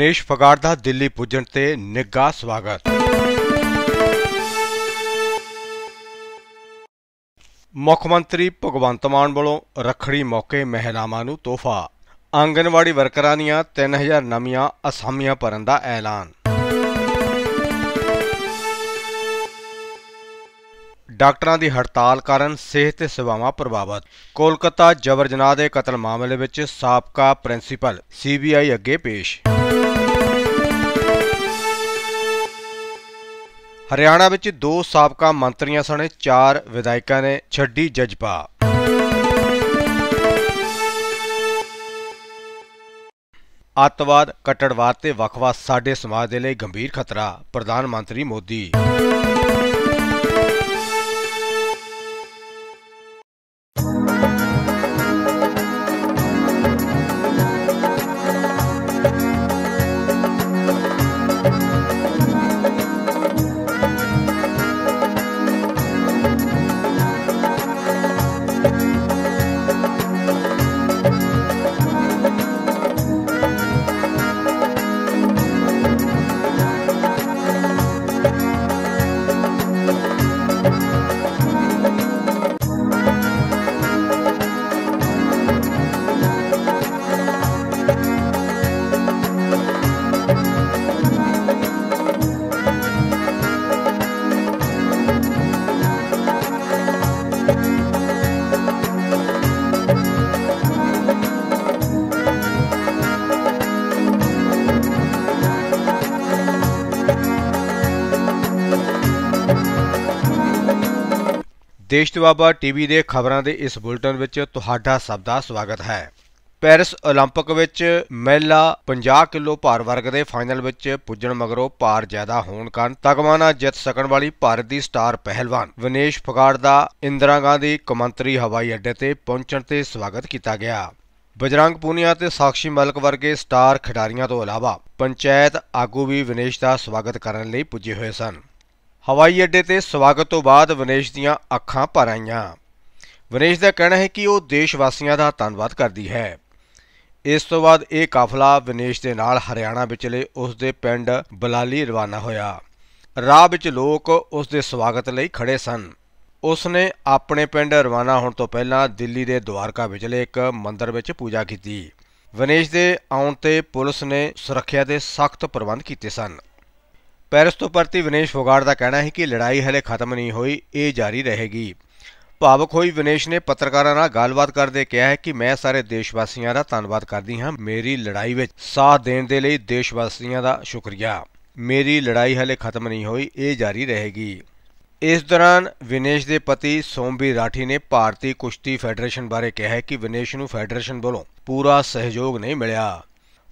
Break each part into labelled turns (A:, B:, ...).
A: ਦਿਨੇਸ਼ ਫਗਾੜ ਦਾ ਦਿੱਲੀ ਪੁੱਜਣ ਤੇ ਨਿੱਘਾ ਸਵਾਗਤ ਮੁੱਖ ਮੰਤਰੀ ਭਗਵੰਤ ਮਾਨ ਵੱਲੋਂ ਰਖੜੀ ਮੌਕੇ ਮਹਿਲਾਵਾਂ ਨੂੰ ਤੋਹਫਾ ਆਂਗਨਵਾੜੀ ਵਰਕਰਾਂ ਦੀਆਂ 3000 ਨਵੀਆਂ ਅਸਾਮੀਆਂ ਭਰਨ ਦਾ ਐਲਾਨ ਡਾਕਟਰਾਂ ਦੀ ਹੜਤਾਲ ਕਾਰਨ ਸਿਹਤ ਤੇ ਸੇਵਾਵਾਂ ਪ੍ਰਭਾਵਿਤ ਕੋਲਕਾਤਾ ਜਬਰ ਜਨਾਹ ਦੇ ਕਤਲ ਮਾਮਲੇ ਵਿੱਚ ਸਾਬਕਾ ਪ੍ਰਿੰਸੀਪਲ ਸੀਬੀਆਈ ਅੱਗੇ ਪੇਸ਼ ਹਰਿਆਣਾ ਵਿੱਚ ਦੋ ਸਾਬਕਾ ਮੰਤਰੀਆਂ ਸਣੇ ਚਾਰ ਵਿਧਾਇਕਾਂ ਨੇ ਛੱਡੀ ਜਜਪਾ ਅੱਤਵਾਦ ਕੱਟੜਵਾਦ ਤੇ ਵਖਵਾ ਸਾਡੇ ਸਮਾਜ ਦੇ ਲਈ ਗੰਭੀਰ ਖਤਰਾ ਪ੍ਰਧਾਨ ਮੰਤਰੀ ਮੋਦੀ ਦੇਸ਼ ਦਵਾਬਾ ਟੀਵੀ ਦੇ ਖਬਰਾਂ ਦੇ ਇਸ ਬੁਲਟਨ ਵਿੱਚ ਤੁਹਾਡਾ ਸਭ ਦਾ ਸਵਾਗਤ ਹੈ ਪੈਰਿਸ 올림픽 ਵਿੱਚ ਮਹਿਲਾ 50 ਕਿਲੋ ਭਾਰ ਵਰਗ ਦੇ ਫਾਈਨਲ ਵਿੱਚ ਪੁੱਜਣ ਮਗਰੋਂ ਭਾਰ ਜ਼ਿਆਦਾ ਹੋਣ ਕਾਰਨ ਤਗਮਾਨਾ ਜਿੱਤ ਸਕਣ ਵਾਲੀ ਭਾਰਤ ਦੀ ਸਟਾਰ ਪਹਿਲਵਾਨ ਵਿਨੇਸ਼ ਫਗਾੜ ਦਾ ਇੰਦਰਾ ਗਾਂਧੀ ਕਮੰਤਰੀ ਹਵਾਈ ਅੱਡੇ ਤੇ ਪਹੁੰਚਣ ਤੇ ਸਵਾਗਤ ਕੀਤਾ ਗਿਆ ਬਜਰੰਗ ਪੂਨੀਆ ਤੇ ਸਾਖਸ਼ੀ ਮਲਕ ਵਰਗੇ ਸਟਾਰ ਖਿਡਾਰੀਆਂ ਤੋਂ ਇਲਾਵਾ ਪੰਚਾਇਤ ਆਗੂ ਵੀ ਵਿਨੇਸ਼ ਦਾ ਸਵਾਗਤ ਕਰਨ ਲਈ ਪੁੱਜੇ ਹੋਏ ਸਨ ਹਵਾਈ ਅੱਡੇ ਤੇ ਸਵਾਗਤ ਤੋਂ ਬਾਅਦ ਵਿਨੇਸ਼ ਦੀਆਂ ਅੱਖਾਂ ਭਰ ਆਈਆਂ ਵਿਨੇਸ਼ ਦਾ ਕਹਿਣਾ ਹੈ ਕਿ ਉਹ ਦੇਸ਼ ਵਾਸੀਆਂ ਦਾ ਧੰਨਵਾਦ ਕਰਦੀ ਹੈ ਇਸ ਤੋਂ ਬਾਅਦ ਇਹ ਕਾਫਲਾ ਵਿਨੇਸ਼ ਦੇ ਨਾਲ ਹਰਿਆਣਾ ਵਿਚਲੇ ਉਸ ਦੇ ਪਿੰਡ ਬਲਾਲੀ ਰਵਾਨਾ ਹੋਇਆ ਰਾਹ ਵਿੱਚ ਲੋਕ ਉਸ ਦੇ ਸਵਾਗਤ ਲਈ ਖੜੇ ਸਨ ਉਸ ਨੇ ਆਪਣੇ ਪਿੰਡ ਰਵਾਨਾ ਹੋਣ ਤੋਂ ਪਹਿਲਾਂ ਦਿੱਲੀ ਦੇ ਦਵਾਰਕਾ ਵਿਚਲੇ ਇੱਕ ਮੰਦਿਰ ਵਿੱਚ ਪੂਜਾ ਕੀਤੀ ਵਿਨੇਸ਼ ਦੇ ਆਉਣ ਤੇ ਪੁਲਿਸ ਨੇ ਸੁਰੱਖਿਆ ਦੇ ਸਖਤ ਪ੍ਰਬੰਧ ਕੀਤੇ ਸਨ ਪੈਰਿਸ ਤੋਂ ਪਰਤੀ ਵਿਨੇਸ਼ ਫੋਗਾੜ ਦਾ ਕਹਿਣਾ ਹੈ ਕਿ ਲੜਾਈ ਹਲੇ ਖਤਮ ਨਹੀਂ ਹੋਈ ਇਹ ਜਾਰੀ ਰਹੇਗੀ ਭਾਵਕ ਹੋਈ ਵਿਨੇਸ਼ ਨੇ ਪੱਤਰਕਾਰਾਂ ਨਾਲ ਗੱਲਬਾਤ ਕਰਦੇ ਕਿਹਾ ਹੈ ਕਿ ਮੈਂ ਸਾਰੇ ਦੇਸ਼ ਵਾਸੀਆਂ ਦਾ ਧੰਨਵਾਦ ਕਰਦੀ ਹਾਂ ਮੇਰੀ ਲੜਾਈ ਵਿੱਚ ਸਾਥ ਦੇਣ ਦੇ ਲਈ ਦੇਸ਼ ਵਾਸੀਆਂ ਦਾ ਸ਼ੁਕਰੀਆ ਮੇਰੀ ਲੜਾਈ ਹਲੇ ਖਤਮ ਨਹੀਂ ਹੋਈ ਇਹ ਜਾਰੀ ਰਹੇਗੀ ਇਸ ਦੌਰਾਨ ਵਿਨੇਸ਼ ਦੇ ਪਤੀ ਸੋਮਬੀ ਰਾਠੀ ਨੇ ਭਾਰਤੀ ਕੁਸ਼ਤੀ ਫੈਡਰੇਸ਼ਨ ਬਾਰੇ ਕਿਹਾ ਹੈ ਕਿ ਵਿਨੇਸ਼ ਨੂੰ ਫੈਡਰੇਸ਼ਨ ਵੱਲੋਂ ਪੂਰਾ ਸਹਿਯੋਗ ਨਹੀਂ ਮਿਲਿਆ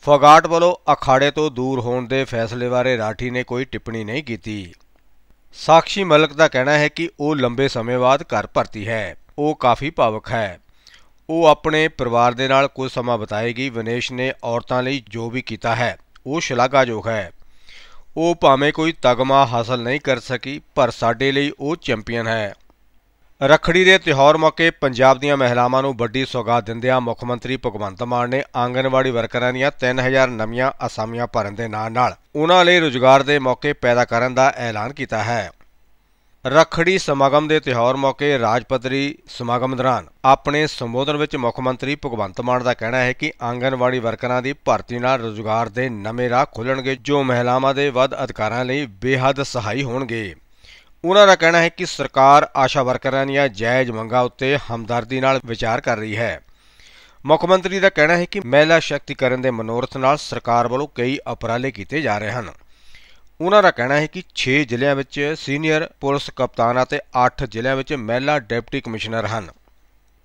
A: ਫੋਗਾਟ ਵੱਲੋਂ ਅਖਾੜੇ ਤੋਂ ਦੂਰ ਹੋਣ ਦੇ ਫੈਸਲੇ ਬਾਰੇ ਰਾਠੀ ਨੇ ਕੋਈ ਟਿੱਪਣੀ ਨਹੀਂ ਕੀਤੀ ਸਾਖੀ ਮਲਕ ਦਾ ਕਹਿਣਾ ਹੈ ਕਿ ਉਹ ਲੰਬੇ ਸਮੇਂ ਬਾਅਦ ਘਰ ਭਰਤੀ ਹੈ ਉਹ ਕਾਫੀ ਭਾਵਕ ਹੈ ਉਹ ਆਪਣੇ ਪਰਿਵਾਰ ਦੇ ਨਾਲ ਕੁਝ ਸਮਾਂ ਬਿਤਾਏਗੀ ਵਿਨੇਸ਼ ਨੇ ਔਰਤਾਂ ਲਈ ਜੋ ਵੀ ਕੀਤਾ ਹੈ ਉਹ ਸ਼ਲਾਘਾਯੋਗ ਹੈ ਉਹ ਭਾਵੇਂ ਕੋਈ ਤਗਮਾ ਹਾਸਲ ਨਹੀਂ ਕਰ ਸਕੀ ਪਰ ਸਾਡੇ ਲਈ ਉਹ ਚੈਂਪੀਅਨ ਹੈ ਰਖੜੀ ਦੇ ਤਿਉਹਾਰ ਮੌਕੇ ਪੰਜਾਬ ਦੀਆਂ ਮਹਿਲਾਵਾਂ ਨੂੰ ਵੱਡੀ ਸੌਗਾਤ ਦਿੰਦਿਆਂ ਮੁੱਖ ਮੰਤਰੀ ਭਗਵੰਤ ਮਾਨ ਨੇ ਆਂਗਨਵਾੜੀ ਵਰਕਰਾਂ ਦੀਆਂ 3000 ਨਵੀਆਂ ਅਸਾਮੀਆਂ ਭਰਨ ਦੇ ਨਾਲ ਨਾਲ ਉਹਨਾਂ ਲਈ ਰੋਜ਼ਗਾਰ ਦੇ ਮੌਕੇ ਪੈਦਾ ਕਰਨ ਦਾ ਐਲਾਨ ਕੀਤਾ ਹੈ। ਰਖੜੀ ਸਮਾਗਮ ਦੇ ਤਿਉਹਾਰ ਮੌਕੇ ਰਾਜ ਸਮਾਗਮ ਦੌਰਾਨ ਆਪਣੇ ਸੰਬੋਧਨ ਵਿੱਚ ਮੁੱਖ ਮੰਤਰੀ ਭਗਵੰਤ ਮਾਨ ਦਾ ਕਹਿਣਾ ਹੈ ਕਿ ਆਂਗਨਵਾੜੀ ਵਰਕਰਾਂ ਦੀ ਭਰਤੀ ਨਾਲ ਰੋਜ਼ਗਾਰ ਦੇ ਨਵੇਂ ਰਾਹ ਖੁੱਲਣਗੇ ਜੋ ਮਹਿਲਾਵਾਂ ਦੇ ਵੱਧ ਅਧਿਕਾਰਾਂ ਲਈ ਬੇਹੱਦ ਸਹਾਈ ਹੋਣਗੇ। ਉਹਨਾਂ ਦਾ ਕਹਿਣਾ ਹੈ ਕਿ ਸਰਕਾਰ ਆਸ਼ਾ ਵਰਕਰਾਂ ਦੀਆਂ ਜਾਇਜ਼ ਮੰਗਾਂ ਉੱਤੇ ਹਮਦਰਦੀ ਨਾਲ ਵਿਚਾਰ ਕਰ ਰਹੀ ਹੈ ਮੁੱਖ ਮੰਤਰੀ ਦਾ ਕਹਿਣਾ ਹੈ ਕਿ ਮਹਿਲਾ ਸ਼ਕਤੀਕਰਨ ਦੇ ਮਨੋਰਥ ਨਾਲ ਸਰਕਾਰ ਵੱਲੋਂ ਕਈ ਉਪਰਾਲੇ ਕੀਤੇ ਜਾ ਰਹੇ ਹਨ ਉਹਨਾਂ ਦਾ ਕਹਿਣਾ ਹੈ ਕਿ 6 ਜ਼ਿਲ੍ਹਿਆਂ ਵਿੱਚ ਸੀਨੀਅਰ ਪੁਲਿਸ ਕਪਤਾਨ ਅਤੇ 8 ਜ਼ਿਲ੍ਹਿਆਂ ਵਿੱਚ ਮਹਿਲਾ ਡਿਪਟੀ ਕਮਿਸ਼ਨਰ ਹਨ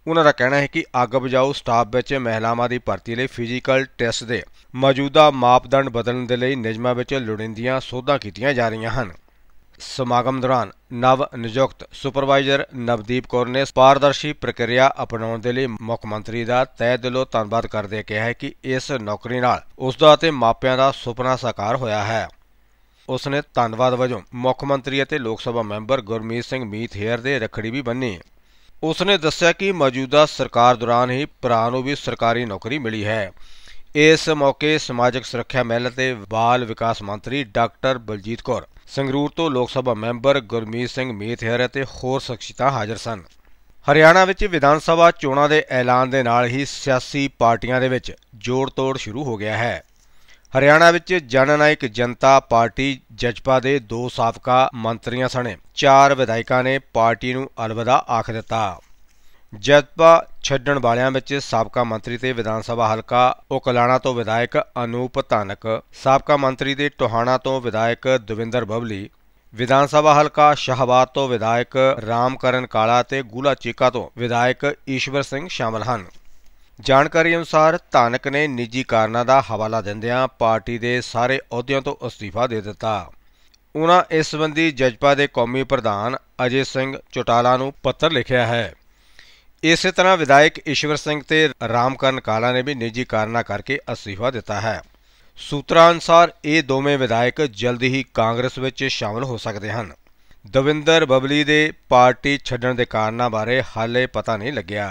A: ਉਹਨਾਂ ਦਾ ਕਹਿਣਾ ਹੈ ਕਿ ਅੱਗ ਬੁਝਾਊ ਸਟਾਫ ਵਿੱਚ ਮਹਿਲਾਵਾਂ ਦੀ ਭਰਤੀ ਲਈ ਫਿਜ਼ੀਕਲ ਟੈਸਟ ਦੇ ਮੌਜੂਦਾ ਮਾਪਦੰਡ ਬਦਲਣ ਦੇ ਲਈ ਨਿਯਮਾਂ ਵਿੱਚ ਲੋੜੀਂਦੀਆਂ ਸੋਧਾਂ ਕੀਤੀਆਂ ਜਾ ਰਹੀਆਂ ਹਨ ਸਮਾਗਮ ਦੌਰਾਨ ਨਵ ਨਿਯੁਕਤ ਸੁਪਰਵਾਈਜ਼ਰ ਨਵਦੀਪ ਕੌਰ ਨੇ ਪਾਰਦਰਸ਼ੀ ਪ੍ਰਕਿਰਿਆ ਅਪਣਾਉਣ ਦੇ ਲਈ ਮੁੱਖ ਮੰਤਰੀ ਦਾ ਤਹਿ ਦਿਲੋਂ ਧੰਨਵਾਦ ਕਰਦੇ ਕਿਹਾ ਹੈ ਕਿ ਇਸ ਨੌਕਰੀ ਨਾਲ ਉਸ ਦਾ ਤੇ ਮਾਪਿਆਂ ਦਾ ਸੁਪਨਾ ਸਾਕਾਰ ਹੋਇਆ ਹੈ ਉਸ ਨੇ ਧੰਨਵਾਦ ਵਜੋਂ ਮੁੱਖ ਮੰਤਰੀ ਅਤੇ ਲੋਕ ਸਭਾ ਮੈਂਬਰ ਗੁਰਮੀਤ ਸਿੰਘ ਮੀਤ ਹੇਅਰ ਦੇ ਰਖੜੀ ਵੀ ਬੰਨੀ ਉਸ ਨੇ ਦੱਸਿਆ ਕਿ ਮੌਜੂਦਾ ਸਰਕਾਰ ਦੌਰਾਨ ਹੀ ਭਰਾ ਨੂੰ ਵੀ ਸਰਕਾਰੀ ਨੌਕਰੀ ਮਿਲੀ ਹੈ ਇਸ ਮੌਕੇ ਸਮਾਜਿਕ ਸੁਰੱਖਿਆ ਮਹਿਲ ਤੇ ਬਾਲ ਵਿਕਾਸ ਮੰਤਰੀ ਡਾਕਟਰ ਬਲਜੀਤ ਕੌਰ ਸੰਗਰੂਰ ਤੋਂ ਲੋਕ ਸਭਾ ਮੈਂਬਰ ਗੁਰਮੀਤ ਸਿੰਘ ਮੀਥੇਰ ਅਤੇ ਹੋਰ ਸ਼ਖਸੀਅਤਾਂ ਹਾਜ਼ਰ ਸਨ ਹਰਿਆਣਾ ਵਿੱਚ ਵਿਧਾਨ ਸਭਾ ਚੋਣਾਂ ਦੇ ਐਲਾਨ ਦੇ ਨਾਲ ਹੀ ਸਿਆਸੀ ਪਾਰਟੀਆਂ ਦੇ ਵਿੱਚ ਜੋੜ-ਤੋੜ ਸ਼ੁਰੂ ਹੋ ਗਿਆ ਹੈ ਹਰਿਆਣਾ ਵਿੱਚ ਜਨਨਾਇਕ ਜਨਤਾ ਪਾਰਟੀ ਜਜਪਾ ਦੇ ਦੋ ਸਾਬਕਾ ਮੰਤਰੀਆਂ ਸਣੇ ਚਾਰ ਵਿਧਾਇਕਾਂ ਨੇ ਪਾਰਟੀ ਨੂੰ ਅਲਵਿਦਾ ਆਖ ਦਿੱਤਾ ਜਦਪਾ ਛੱਡਣ ਵਾਲਿਆਂ ਵਿੱਚ ਸਾਬਕਾ ਮੰਤਰੀ ਤੇ ਵਿਧਾਨ ਸਭਾ ਹਲਕਾ ਉਕਲਾਣਾ ਤੋਂ ਵਿਧਾਇਕ ਅਨੂਪ ਧਾਨਕ ਸਾਬਕਾ ਮੰਤਰੀ ਦੇ ਟੋਹਾਣਾ ਤੋਂ ਵਿਧਾਇਕ ਦਵਿੰਦਰ ਬਬਲੀ ਵਿਧਾਨ ਸਭਾ ਹਲਕਾ ਸ਼ਹਬਾਦ ਤੋਂ ਵਿਧਾਇਕ ਰਾਮਕਰਨ ਕਾਲਾ ਤੇ ਗੂਲਾ ਚੀਕਾ ਤੋਂ ਵਿਧਾਇਕ ਈਸ਼ਵਰ ਸਿੰਘ ਸ਼ਾਮਲ ਹਨ ਜਾਣਕਾਰੀ ਅਨੁਸਾਰ ਧਾਨਕ ਨੇ ਨਿੱਜੀ ਕਾਰਨਾਂ ਦਾ ਹਵਾਲਾ ਦਿੰਦਿਆਂ ਪਾਰਟੀ ਦੇ ਸਾਰੇ ਅਹੁਦਿਆਂ ਤੋਂ ਅਸਤੀਫਾ ਦੇ ਦਿੱਤਾ ਉਹਨਾਂ ਇਸ ਸੰਬੰਧੀ ਜਜਪਾ ਦੇ ਕੌਮੀ ਪ੍ਰਧਾਨ ਅਜੇ ਸਿੰਘ ਚੋਟਾਲਾ ਨੂੰ ਪੱਤਰ ਲਿਖਿਆ ਹੈ ਇਸੇ ਤਰ੍ਹਾਂ ਵਿਧਾਇਕ ਈਸ਼ਵਰ ਸਿੰਘ ਤੇ ਰਾਮਕਰਨ ਕਾਲਾ ਨੇ ਵੀ ਨਿੱਜੀ ਕਾਰਨਾ ਕਰਕੇ ਅਸਤੀਫਾ ਦਿੱਤਾ ਹੈ ਸੂਤਰਾਂ ਅਨੁਸਾਰ ਇਹ ਦੋਵੇਂ ਵਿਧਾਇਕ ਜਲਦੀ ਹੀ ਕਾਂਗਰਸ ਵਿੱਚ ਸ਼ਾਮਲ ਹੋ ਸਕਦੇ ਹਨ ਦਵਿੰਦਰ ਬਬਲੀ ਦੇ ਪਾਰਟੀ ਛੱਡਣ ਦੇ ਕਾਰਨਾਂ ਬਾਰੇ ਹਾਲੇ ਪਤਾ ਨਹੀਂ ਲੱਗਿਆ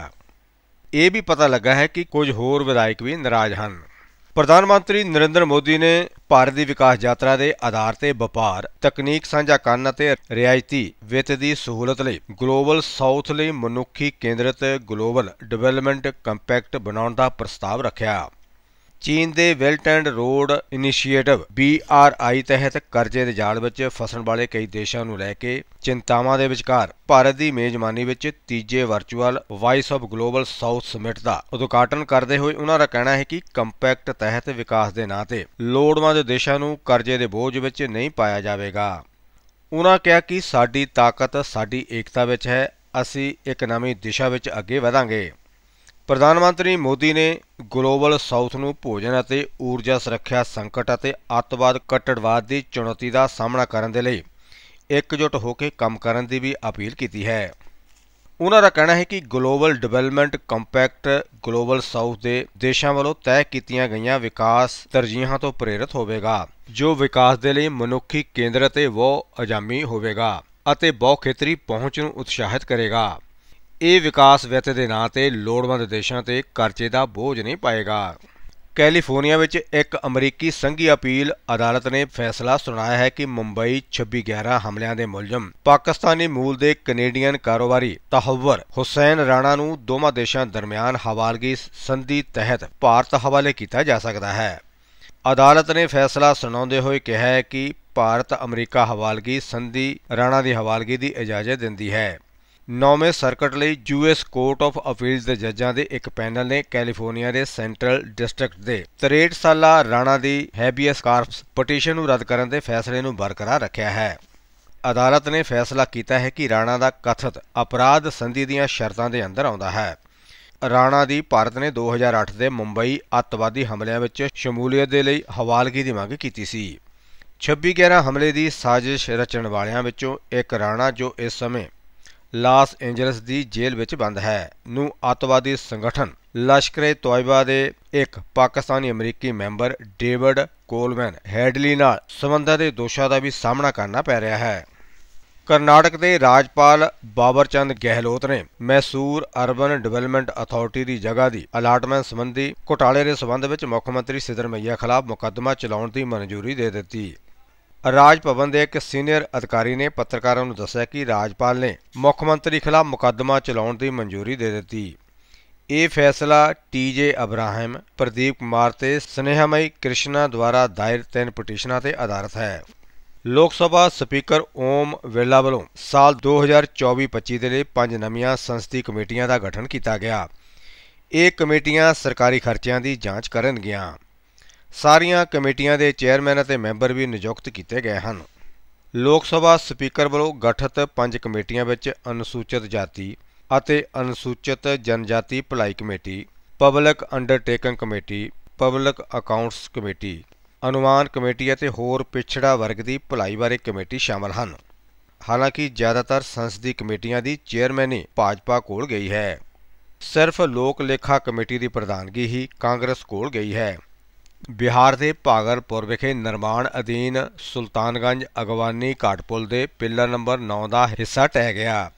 A: ਇਹ ਵੀ ਪਤਾ ਲੱਗਾ ਹੈ ਕਿ ਕੁਝ ਹੋਰ ਵਿਧਾਇਕ ਵੀ ਨਾਰਾਜ਼ ਹਨ ਪ੍ਰਧਾਨ ਮੰਤਰੀ ਨਰਿੰਦਰ ਮੋਦੀ ਨੇ ਭਾਰਤ ਦੀ ਵਿਕਾਸ ਯਾਤਰਾ ਦੇ ਆਧਾਰ ਤੇ ਵਪਾਰ, ਤਕਨੀਕ ਸਾਂਝਾ ਕਰਨ ਅਤੇ ਰਿਆਇਤੀ ਵਿੱਤ ਦੀ ਸਹੂਲਤ ਲਈ ਗਲੋਬਲ ਸਾਊਥ ਲਈ ਮਨੁੱਖੀ ਕੇਂਦਰਿਤ ਗਲੋਬਲ ਡਿਵੈਲਪਮੈਂਟ ਕੰਪੈਕਟ ਬਣਾਉਣ ਦਾ ਪ੍ਰਸਤਾਵ ਰੱਖਿਆ। ਚੀਨ ਦੇ ਵੈਲਟ ਐਂਡ ਰੋਡ ਇਨੀਸ਼ੀਏਟਿਵ ਆਈ ਤਹਿਤ ਕਰਜ਼ੇ ਦੇ ਜਾਲ ਵਿੱਚ ਫਸਣ ਵਾਲੇ ਕਈ ਦੇਸ਼ਾਂ ਨੂੰ ਲੈ ਕੇ ਚਿੰਤਾਵਾਂ ਦੇ ਵਿਚਕਾਰ ਭਾਰਤ ਦੀ ਮੇਜ਼ਬਾਨੀ ਵਿੱਚ ਤੀਜੇ virtual voice of global south summit ਦਾ ਉਦਘਾਟਨ ਕਰਦੇ ਹੋਏ ਉਹਨਾਂ ਦਾ ਕਹਿਣਾ ਹੈ ਕਿ ਕੰਪੈਕਟ ਤਹਿਤ ਵਿਕਾਸ ਦੇ ਨਾਂ ਤੇ ਲੋੜਵੰਦ ਦੇਸ਼ਾਂ ਨੂੰ ਕਰਜ਼ੇ ਦੇ ਬੋਝ ਵਿੱਚ ਨਹੀਂ ਪਾਇਆ ਜਾਵੇਗਾ ਉਹਨਾਂ ਕਿਹਾ ਕਿ ਸਾਡੀ ਤਾਕਤ ਸਾਡੀ ਏਕਤਾ ਵਿੱਚ ਹੈ ਅਸੀਂ ਇੱਕ ਨਵੀਂ ਦਿਸ਼ਾ ਵਿੱਚ ਅੱਗੇ ਵਧਾਂਗੇ ਪ੍ਰਧਾਨ ਮੰਤਰੀ ਮੋਦੀ ਨੇ ਗਲੋਬਲ ਸਾਊਥ ਨੂੰ ਭੋਜਨ ਅਤੇ ਊਰਜਾ ਸੁਰੱਖਿਆ ਸੰਕਟ ਅਤੇ ਅੱਤਵਾਦ ਕੱਟੜਵਾਦ ਦੀ ਚੁਣੌਤੀ ਦਾ ਸਾਹਮਣਾ ਕਰਨ ਦੇ ਲਈ ਇਕਜੁੱਟ ਹੋ ਕੇ ਕੰਮ ਕਰਨ ਦੀ ਵੀ ਅਪੀਲ ਕੀਤੀ ਹੈ ਉਹਨਾਂ ਦਾ ਕਹਿਣਾ ਹੈ ਕਿ global development compact global south ਦੇ ਦੇਸ਼ਾਂ ਵੱਲੋਂ ਤੈਅ ਕੀਤੀਆਂ ਗਈਆਂ ਵਿਕਾਸ ਤਰਜੀਹਾਂ ਤੋਂ ਪ੍ਰੇਰਿਤ ਹੋਵੇਗਾ ਜੋ ਵਿਕਾਸ ਦੇ ਲਈ ਮਨੁੱਖੀ ਕੇਂਦਰ ਅਤੇ ਵੋ ਅਜਾਮੀ ਹੋਵੇਗਾ ਅਤੇ ਬਹੁ ਖੇਤਰੀ ਪਹੁੰਚ ਨੂੰ ਉਤਸ਼ਾਹਿਤ ਕਰੇਗਾ ਇਹ ਵਿਕਾਸ ਵਿੱਤ ਦੇ ਨਾਂ ਤੇ ਲੋੜਵੰਦ ਦੇਸ਼ਾਂ ਤੇ ਕਰਜ਼ੇ ਦਾ ਬੋਝ ਨਹੀਂ ਪਾਏਗਾ ਕੈਲੀਫੋਰਨੀਆ ਵਿੱਚ ਇੱਕ ਅਮਰੀਕੀ ਸੰਘੀ ਅਪੀਲ ਅਦਾਲਤ ਨੇ ਫੈਸਲਾ ਸੁਣਾਇਆ ਹੈ ਕਿ ਮੁੰਬਈ 26/11 ਹਮਲਿਆਂ ਦੇ ਮੁਲਜ਼ਮ ਪਾਕਿਸਤਾਨੀ ਮੂਲ ਦੇ ਕੈਨੇਡੀਅਨ ਕਾਰੋਬਾਰੀ ਤਹਵਰ ਹੁਸੈਨ ਰਾਣਾ ਨੂੰ ਦੋਵਾਂ ਦੇਸ਼ਾਂ ਦਰਮਿਆਨ ਹਵਾਲਗੀ ਸੰਧੀ ਤਹਿਤ ਭਾਰਤ ਹਵਾਲੇ ਕੀਤਾ ਜਾ ਸਕਦਾ ਹੈ ਅਦਾਲਤ ਨੇ ਫੈਸਲਾ ਸੁਣਾਉਂਦੇ ਹੋਏ ਕਿਹਾ ਹੈ ਕਿ ਭਾਰਤ ਅਮਰੀਕਾ ਹਵਾਲਗੀ ਸੰਧੀ ਰਾਣਾ ਦੀ ਹਵਾਲਗੀ ਦੀ ਇਜਾਜ਼ਤ ਦਿੰਦੀ ਹੈ 9ਵੇਂ ਸਰਕਟ ਲਈ ਯੂਐਸ ਕੋਰਟ ਆਫ ਅਪੀਲਸ ਦੇ ਜੱਜਾਂ ਦੇ ਇੱਕ ਪੈਨਲ ਨੇ ਕੈਲੀਫੋਰਨੀਆ ਦੇ ਸੈਂਟਰਲ ਡਿਸਟ੍ਰਿਕਟ ਦੇ 63 ਸਾਲਾ ਰਾਣਾ ਦੀ ਹੈਬੀਅਸ ਕਾਰਪਸ ਪਟੀਸ਼ਨ ਨੂੰ ਰੱਦ ਕਰਨ ਦੇ ਫੈਸਲੇ ਨੂੰ ਬਰਕਰਾਰ ਰੱਖਿਆ ਹੈ ਅਦਾਲਤ ਨੇ ਫੈਸਲਾ ਕੀਤਾ ਹੈ ਕਿ ਰਾਣਾ ਦਾ ਕਥਿਤ ਅਪਰਾਧ ਸੰਧੀ ਦੀਆਂ ਸ਼ਰਤਾਂ ਦੇ ਅੰਦਰ ਆਉਂਦਾ ਹੈ ਰਾਣਾ ਦੀ ਭਾਰਤ ਨੇ 2008 ਦੇ ਮੁੰਬਈ ਅੱਤਵਾਦੀ ਹਮਲਿਆਂ ਵਿੱਚ ਸ਼ਮੂਲੀਅਤ ਦੇ ਲਈ ਹਵਾਲਗੀ ਦੀ ਮੰਗ ਕੀਤੀ ਸੀ 26/11 ਹਮਲੇ ਦੀ ਸਾਜ਼ਿਸ਼ ਰਚਣ ਵਾਲਿਆਂ ਵਿੱਚੋਂ ਇੱਕ ਰਾਣਾ ਜੋ ਇਸ ਸਮੇਂ ਲਾਸ ਐਂਜਲਸ ਦੀ ਜੇਲ੍ਹ ਵਿੱਚ ਬੰਦ ਹੈ ਨੂੰ ਅਤਵਾਦੀ ਸੰਗਠਨ ਲਸ਼ਕਰੇ ਤੋਇਬਾ ਦੇ ਇੱਕ ਪਾਕਿਸਤਾਨੀ ਅਮਰੀਕੀ ਮੈਂਬਰ ਡੇਵਿਡ ਕੋਲਮੈਨ ਹੈਡਲੀ ਨਾਲ ਸਬੰਧਾਂ ਦੇ ਦੋਸ਼ਾਂ ਦਾ ਵੀ ਸਾਹਮਣਾ ਕਰਨਾ ਪੈ ਰਿਹਾ ਹੈ ਕਰਨਾਟਕ ਦੇ ਰਾਜਪਾਲ ਬਾਬਰ ਚੰਦ ਗਹਿਲੋਤ ਨੇ ਮੈਸੂਰ ਅਰਬਨ ਡਿਵੈਲਪਮੈਂਟ ਅਥਾਰਟੀ ਦੀ ਜਗ੍ਹਾ ਦੀ ਅਲਾਟਮੈਂਟ ਸੰਬੰਧੀ ਘੁਟਾਲੇ ਦੇ ਸਬੰਧ ਵਿੱਚ ਮੁੱਖ ਮੰਤਰੀ ਸਿਦਰਮਈਆ ਖਿਲਾਫ ਮੁਕੱਦਮਾ ਚਲਾਉਣ ਦੀ ਮਨਜ਼ੂਰੀ ਦੇ ਦਿੱਤੀ ਰਾਜ ਭਵਨ ਦੇ ਇੱਕ ਸੀਨੀਅਰ ਅਧਿਕਾਰੀ ਨੇ ਪੱਤਰਕਾਰਾਂ ਨੂੰ ਦੱਸਿਆ ਕਿ ਰਾਜਪਾਲ ਨੇ ਮੁੱਖ ਮੰਤਰੀ ਖਿਲਾਫ ਮੁਕੱਦਮਾ ਚਲਾਉਣ ਦੀ ਮਨਜ਼ੂਰੀ ਦੇ ਦਿੱਤੀ ਇਹ ਫੈਸਲਾ ਟੀਜੇ ਅਬਰਾਹਮ, ਪ੍ਰਦੀਪ ਕੁਮਾਰ ਤੇ ਸਨੇਹਮਈ ਕ੍ਰਿਸ਼ਨਾ ਦੁਆਰਾ ਦਾਇਰ ਤਿੰਨ ਪਟੀਸ਼ਨਾਂ ਤੇ ਆਧਾਰਿਤ ਹੈ। ਲੋਕ ਸਭਾ ਸਪੀਕਰ ਓਮ ਵਿਰਲਾ ਵੱਲੋਂ ਸਾਲ 2024-25 ਦੇ ਲਈ ਪੰਜ ਨਵੀਆਂ ਸੰਸਦੀ ਕਮੇਟੀਆਂ ਦਾ ਗਠਨ ਕੀਤਾ ਗਿਆ। ਇਹ ਕਮੇਟੀਆਂ ਸਰਕਾਰੀ ਖਰਚਿਆਂ ਦੀ ਜਾਂਚ ਕਰਨਗੀਆਂ। ਸਾਰੀਆਂ ਕਮੇਟੀਆਂ ਦੇ ਚੇਅਰਮੈਨ ਅਤੇ ਮੈਂਬਰ ਵੀ ਨਿਯੁਕਤ ਕੀਤੇ ਗਏ ਹਨ ਲੋਕ ਸਭਾ ਸਪੀਕਰ ਵੱਲੋਂ ਗਠਿਤ ਪੰਜ ਕਮੇਟੀਆਂ ਵਿੱਚ ਅਨੁਸੂਚਿਤ ਜਾਤੀ ਅਤੇ ਅਨੁਸੂਚਿਤ ਜਨਜਾਤੀ ਭਲਾਈ committee public undertaking committee public accounts committee ਅਨੁਮਾਨ ਕਮੇਟੀ ਅਤੇ ਹੋਰ ਪਿਛੜਾ ਵਰਗ ਦੀ ਭਲਾਈ ਬਾਰੇ ਕਮੇਟੀ ਸ਼ਾਮਲ ਹਨ ਹਾਲਾਂਕਿ ਜ਼ਿਆਦਾਤਰ ਸੰਸਦੀ ਕਮੇਟੀਆਂ ਦੀ ਚੇਅਰਮੈਨੀ ਭਾਜਪਾ ਕੋਲ ਗਈ ਹੈ ਸਿਰਫ ਲੋਕ ਲੇਖਾ ਕਮੇਟੀ ਦੀ ਪ੍ਰਧਾਨਗੀ ਹੀ ਕਾਂਗਰਸ ਕੋਲ ਗਈ ਹੈ ਬਿਹਾਰ ਦੇ ਭਾਗਲਪੁਰ ਵਿਖੇ ਨਿਰਮਾਣ ਅਧੀਨ ਸੁਲਤਾਨਗੰਜ ਅਗਵਾਨੀ ਘਾਟਪੁਲ ਦੇ ਪਿੱਲਰ ਨੰਬਰ 9 ਦਾ ਹਿੱਸਾ ਟਹਿ ਗਿਆ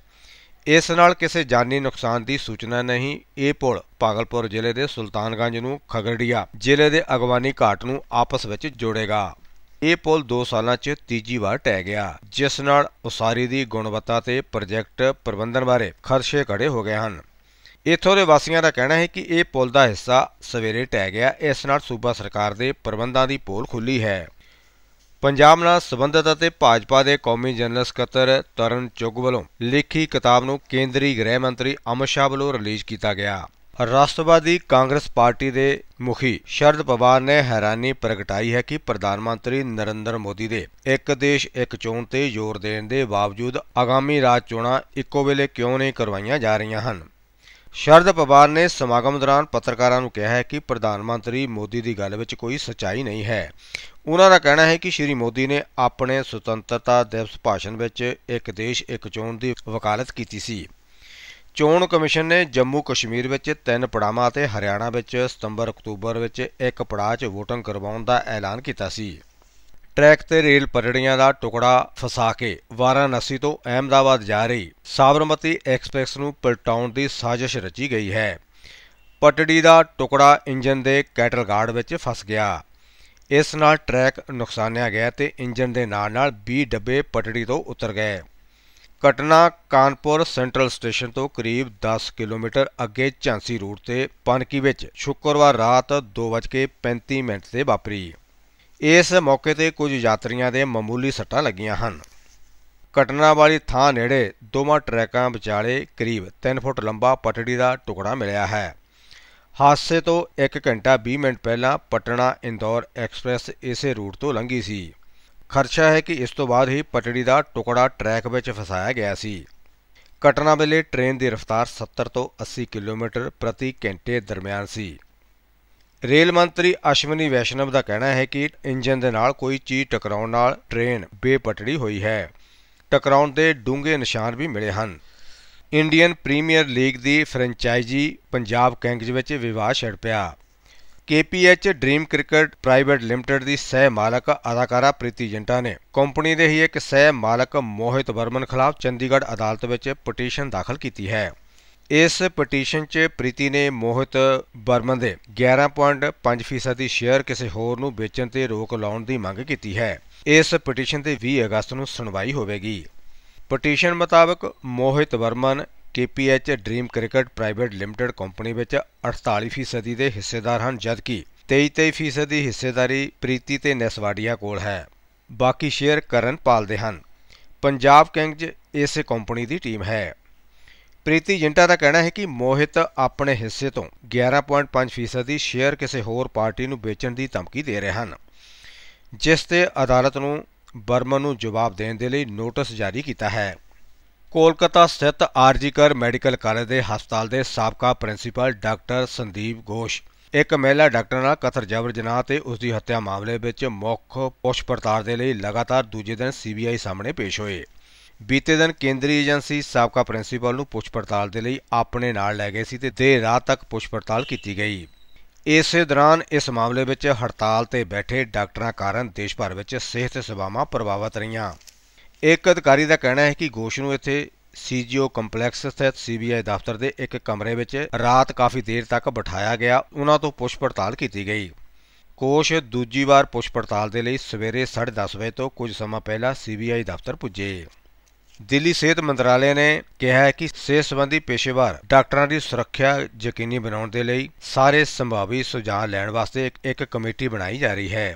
A: ਇਸ ਨਾਲ ਕਿਸੇ ਜਾਨੀ ਨੁਕਸਾਨ ਦੀ ਸੂਚਨਾ ਨਹੀਂ ਇਹ ਪੁਲ ਭਾਗਲਪੁਰ ਜ਼ਿਲ੍ਹੇ ਦੇ ਸੁਲਤਾਨਗੰਜ ਨੂੰ ਖਗੜੀਆ ਜ਼ਿਲ੍ਹੇ ਦੇ ਅਗਵਾਨੀ ਘਾਟ ਨੂੰ ਆਪਸ ਵਿੱਚ ਜੋੜੇਗਾ ਇਹ ਪੁਲ 2 ਸਾਲਾਂ 'ਚ ਤੀਜੀ ਵਾਰ ਟਹਿ ਗਿਆ ਜਿਸ ਨਾਲ ਉਸਾਰੀ ਦੀ ਗੁਣਵੱਤਾ ਤੇ ਪ੍ਰੋਜੈਕਟ ਪ੍ਰਬੰਧਨ ਬਾਰੇ ਖਰਸ਼ੇ ਖੜੇ ਹੋ ਗਏ ਹਨ ਇਥੋਂ ਦੇ ਵਾਸੀਆਂ ਦਾ ਕਹਿਣਾ ਹੈ ਕਿ ਇਹ ਪੁਲ ਦਾ ਹਿੱਸਾ ਸਵੇਰੇ ਟਹਿ ਗਿਆ ਇਸ ਨਾਲ ਸੂਬਾ ਸਰਕਾਰ ਦੇ ਪ੍ਰਬੰਧਾਂ ਦੀ ਪੋਲ ਖੁੱਲੀ ਹੈ ਪੰਜਾਬ ਨਾਲ ਸੰਬੰਧਤ ਅਤੇ ਭਾਜਪਾ ਦੇ ਕੌਮੀ ਜਨਰਲ ਸਕੱਤਰ ਤਰਨ ਚੁੱਗ ਵੱਲੋਂ ਲਿਖੀ ਕਿਤਾਬ ਨੂੰ ਕੇਂਦਰੀ ਗ੍ਰਹਿ ਮੰਤਰੀ ਅਮਿਤ ਸ਼ਾਹ ਵੱਲੋਂ ਰਿਲੀਜ਼ ਕੀਤਾ ਗਿਆ ਰਾਸ਼ਟਰਵਾਦੀ ਕਾਂਗਰਸ ਪਾਰਟੀ ਦੇ ਮੁਖੀ ਸ਼ਰਦ ਪਵਾਰ ਨੇ ਹੈਰਾਨੀ ਪ੍ਰਗਟਾਈ ਹੈ ਕਿ ਪ੍ਰਧਾਨ ਮੰਤਰੀ ਨਰਿੰਦਰ ਮੋਦੀ ਦੇ ਇੱਕ ਦੇਸ਼ ਇੱਕ ਚੋਣ ਤੇ ਜ਼ੋਰ ਦੇਣ ਦੇ ਬਾਵਜੂਦ ਆਗਾਮੀ ਰਾਜ ਚੋਣਾਂ ਇੱਕੋ ਵੇਲੇ ਕਿਉਂ ਨਹੀਂ ਕਰਵਾਈਆਂ ਜਾ ਰਹੀਆਂ ਹਨ ਸ਼ਰਦ ਪਵਾਰ ਨੇ ਸਮਾਗਮ ਦੌਰਾਨ ਪੱਤਰਕਾਰਾਂ ਨੂੰ ਕਿਹਾ ਹੈ ਕਿ ਪ੍ਰਧਾਨ ਮੰਤਰੀ ਮੋਦੀ ਦੀ ਗੱਲ ਵਿੱਚ ਕੋਈ ਸੱਚਾਈ ਨਹੀਂ ਹੈ ਉਹਨਾਂ ਦਾ ਕਹਿਣਾ ਹੈ ਕਿ ਸ਼੍ਰੀ ਮੋਦੀ ਨੇ ਆਪਣੇ ਸੁਤੰਤਰਤਾ ਦਿਵਸ ਭਾਸ਼ਣ ਵਿੱਚ ਇੱਕ ਦੇਸ਼ ਇੱਕ ਚੋਣ ਦੀ ਵਕਾਲਤ ਕੀਤੀ ਸੀ ਚੋਣ ਕਮਿਸ਼ਨ ਨੇ ਜੰਮੂ ਕਸ਼ਮੀਰ ਵਿੱਚ ਤਿੰਨ ਪੜਾਵਾਂ ਅਤੇ ਹਰਿਆਣਾ ਵਿੱਚ ਸਤੰਬਰ ਅਕਤੂਬਰ ਵਿੱਚ ਇੱਕ ਪੜਾਅ 'ਚ ਵੋਟਿੰਗ ਕਰਵਾਉਣ ਦਾ ਐਲਾਨ ਕੀਤਾ ਸੀ ਟਰੈਕ ਤੇ ਰੇਲ ਪਟੜੀਆਂ ਦਾ ਟੁਕੜਾ ਫਸਾ ਕੇ ਵਾਰਾਣਸੀ ਤੋਂ ਅਹਿਮਦਾਬਾਦ ਜਾ ਰਹੀ ਸਾਬਰਮਤੀ ਐਕਸਪ੍ਰੈਸ ਨੂੰ ਪਲਟਾਉਣ ਦੀ ਸਾਜ਼ਿਸ਼ ਰਚੀ ਗਈ ਹੈ ਪਟੜੀ ਦਾ ਟੁਕੜਾ ਇੰਜਨ ਦੇ ਕੈਟਲ ਗਾਰਡ ਵਿੱਚ ਫਸ ਗਿਆ ਇਸ ਨਾਲ ਟਰੈਕ ਨੁਕਸਾਨਿਆ ਗਿਆ ਤੇ ਇੰਜਨ ਦੇ ਨਾਲ-ਨਾਲ 20 ਡੱਬੇ ਪਟੜੀ ਤੋਂ ਉਤਰ ਗਏ ਘਟਨਾ ਕਾਨਪੁਰ ਸੈਂਟਰਲ ਸਟੇਸ਼ਨ ਤੋਂ ਕਰੀਬ 10 ਕਿਲੋਮੀਟਰ ਅੱਗੇ ਝਾਂਸੀ ਰੋਡ ਤੇ ਪਨਕੀ ਵਿੱਚ ਸ਼ੁੱਕਰਵਾਰ ਰਾਤ 2:35 ਮਿੰਟ ਤੇ ਵਾਪਰੀ ਇਸ ਮੌਕੇ ਤੇ ਕੁਝ ਯਾਤਰੀਆਂ ਦੇ ਮਾਮੂਲੀ ਸੱਟਾਂ ਲੱਗੀਆਂ ਹਨ ਘਟਨਾ ਵਾਲੀ ਥਾਂ ਨੇੜੇ ਦੋਵਾਂ ਟਰੈਕਾਂ ਵਿਚਾਲੇ ਕਰੀਬ 3 ਫੁੱਟ ਲੰਬਾ ਪਟੜੀ ਦਾ ਟੁਕੜਾ ਮਿਲਿਆ ਹੈ ਹਾਦਸੇ ਤੋਂ 1 ਘੰਟਾ 20 ਮਿੰਟ ਪਹਿਲਾਂ ਪਟਨਾ ਇੰਦੌਰ ਐਕਸਪ੍ਰੈਸ ਇਸੇ ਰੂਟ ਤੋਂ ਲੰਘੀ ਸੀ ਖਰਚਾ ਹੈ ਕਿ ਇਸ ਤੋਂ ਬਾਅਦ ਹੀ ਪਟੜੀ ਦਾ ਟੁਕੜਾ ਟਰੈਕ ਵਿੱਚ ਫਸਾਇਆ ਗਿਆ ਸੀ ਘਟਨਾ ਵੇਲੇ ਟ੍ਰੇਨ ਦੀ ਰਫ਼ਤਾਰ 70 ਤੋਂ 80 ਕਿਲੋਮੀਟਰ ਪ੍ਰਤੀ ਘੰਟੇ ਦਰਮਿਆਨ ਸੀ ਰੇਲ ਮੰਤਰੀ ਅਸ਼ਵਨੀ ਵੈਸ਼ਨਵ ਦਾ ਕਹਿਣਾ ਹੈ ਕਿ ਇੰਜਨ ਦੇ ਨਾਲ ਕੋਈ ਚੀਜ਼ ਟਕਰਾਉਣ ਨਾਲ ਟ੍ਰੇਨ ਬੇਪਟੜੀ ਹੋਈ ਹੈ ਟਕਰਾਉਣ ਦੇ ਡੂੰਘੇ ਨਿਸ਼ਾਨ ਵੀ ਮਿਲੇ ਹਨ ਇੰਡੀਅਨ ਪ੍ਰੀਮੀਅਰ ਲੀਗ ਦੀ ਫਰੈਂਚਾਈਜ਼ੀ ਪੰਜਾਬ ਕਿੰਗਜ਼ ਵਿੱਚ ਵਿਵਾਦ ਛਿੜ ਪਿਆ KPH Dream Cricket Private Limited ਦੀ ਸਹਿ ਮਾਲਕ ਅਦਾਕਾਰਾ ਪ੍ਰੀਤੀ ਜੰਟਾ ਨੇ ਕੰਪਨੀ ਦੇ ਹੀ ਇੱਕ ਸਹਿ ਮਾਲਕ ਮੋਹਿਤ ਵਰਮਨ ਖਿਲਾਫ ਚੰਡੀਗੜ੍ਹ ਅਦਾਲਤ ਵਿੱਚ ਪਟੀਸ਼ਨ ਦਾਖਲ ਕੀਤੀ ਹੈ ਇਸ ਪਟੀਸ਼ਨ 'ਚ ਪ੍ਰੀਤੀ ਨੇ ਮੋਹਿਤ ਬਰਮਨ ਦੇ 11.5% ਦੀ ਸ਼ੇਅਰ ਕਿਸੇ ਹੋਰ ਨੂੰ ਵੇਚਣ ਤੇ ਰੋਕ ਲਾਉਣ ਦੀ ਮੰਗ ਕੀਤੀ ਹੈ ਇਸ ਪਟੀਸ਼ਨ ਤੇ 20 ਅਗਸਤ ਨੂੰ ਸੁਣਵਾਈ ਹੋਵੇਗੀ ਪਟੀਸ਼ਨ ਮੁਤਾਬਕ Mohit Burman KPH Dream Cricket Private Limited company ਵਿੱਚ 48% ਦੇ ਹਿੱਸੇਦਾਰ ਹਨ ਜਦਕਿ 23-23% ਦੀ ਹਿੱਸੇਦਾਰੀ ਪ੍ਰੀਤੀ ਤੇ ਨਸਵਾੜੀਆ ਕੋਲ ਹੈ ਬਾਕੀ ਸ਼ੇਅਰ ਕਰਨ ਪਾਲਦੇ ਹਨ ਪੰਜਾਬ ਕਿੰਗਜ਼ ਇਸ ਕੰਪਨੀ ਦੀ ਟੀਮ ਹੈ ਪ੍ਰੀਤੀ ਜਿੰਟਾ ਦਾ ਕਹਿਣਾ ਹੈ ਕਿ ਮੋਹਿਤ ਆਪਣੇ ਹਿੱਸੇ ਤੋਂ 11.5% ਦੀ ਸ਼ੇਅਰ ਕਿਸੇ ਹੋਰ ਪਾਰਟੀ ਨੂੰ ਵੇਚਣ ਦੀ ਧਮਕੀ ਦੇ ਰਹੇ ਹਨ ਜਿਸ ਤੇ ਅਦਾਲਤ ਨੂੰ ਬਰਮਨ ਨੂੰ ਜਵਾਬ ਦੇਣ ਦੇ ਲਈ ਨੋਟਿਸ ਜਾਰੀ ਕੀਤਾ ਹੈ ਕੋਲਕਾਤਾ ਸਥਿਤ ਆਰਜੀਕਰ ਮੈਡੀਕਲ ਕਾਲਜ ਦੇ ਹਸਪਤਾਲ ਦੇ ਸਾਬਕਾ ਪ੍ਰਿੰਸੀਪਲ ਡਾਕਟਰ ਸੰਦੀਪ ਗੋਸ਼ ਇੱਕ ਮਹਿਲਾ ਡਾਕਟਰ ਨਾਲ ਕਥਰ ਜਬਰ ਜਨਾਹ ਤੇ ਉਸ ਦੀ ਹੱਤਿਆ ਮਾਮਲੇ ਵਿੱਚ ਮੁੱਖ ਪੁੱਛ ਪੜਤਾਲ ਦੇ ਲਈ ਲਗਾਤਾਰ ਦੂਜੇ ਦਿਨ ਸੀਬੀਆਈ ਸਾਹਮਣੇ ਪੇਸ਼ ਹੋਏ ਬੀਤੇ ਦਿਨ ਕੇਂਦਰੀ ਏਜੰਸੀ ਸਾਬਕਾ ਪ੍ਰਿੰਸੀਪਲ ਨੂੰ ਪੁੱਛ ਪੜਤਾਲ ਦੇ ਲਈ ਆਪਣੇ ਨਾਲ ਲੈ ਗਏ ਸੀ ਤੇ ਦੇਰ ਰਾਤ ਤੱਕ ਪੁੱਛ ਪੜਤਾਲ ਕੀਤੀ ਗਈ ਇਸੇ ਦੌਰਾਨ ਇਸ ਮਾਮਲੇ ਵਿੱਚ ਹੜਤਾਲ ਤੇ ਬੈਠੇ ਡਾਕਟਰਾਂ ਕਾਰਨ ਦੇਸ਼ ਭਰ ਵਿੱਚ ਸਿਹਤ ਸੇਵਾਵਾਂ ਪ੍ਰਭਾਵਿਤ ਰਹੀਆਂ ਇੱਕ ਅਧਿਕਾਰੀ ਦਾ ਕਹਿਣਾ ਹੈ ਕਿ ਗੋਸ਼ ਨੂੰ ਇੱਥੇ ਸੀਜੀਓ ਕੰਪਲੈਕਸ ਸਥਿਤ ਸੀਬੀਆਈ ਦਫ਼ਤਰ ਦੇ ਇੱਕ ਕਮਰੇ ਵਿੱਚ ਰਾਤ ਕਾਫੀ ਦੇਰ ਤੱਕ ਬਿਠਾਇਆ ਗਿਆ ਉਹਨਾਂ ਤੋਂ ਪੁੱਛ ਪੜਤਾਲ ਕੀਤੀ ਗਈ ਕੋਸ਼ ਦੂਜੀ ਵਾਰ ਪੁੱਛ ਪੜਤਾਲ ਦੇ ਲਈ ਸਵੇਰੇ 10:30 ਵਜੇ ਤੋਂ ਕੁਝ ਸਮਾਂ ਪਹਿਲਾਂ ਸੀਬੀਆਈ ਦਫ਼ਤਰ ਪੁੱਜੇ ਦਿੱਲੀ ਸਿਹਤ ਮੰਤਰਾਲੇ ਨੇ ਕਿਹਾ ਹੈ ਕਿ ਸਿਹਤ ਸੰਬੰਧੀ ਪੇਸ਼ੇਵਰ ਡਾਕਟਰਾਂ ਦੀ ਸੁਰੱਖਿਆ ਯਕੀਨੀ ਬਣਾਉਣ ਦੇ ਲਈ ਸਾਰੇ ਸੰਭਾਵੀ ਸੁਝਾਅ ਲੈਣ ਵਾਸਤੇ ਇੱਕ ਕਮੇਟੀ ਬਣਾਈ ਜਾ ਰਹੀ ਹੈ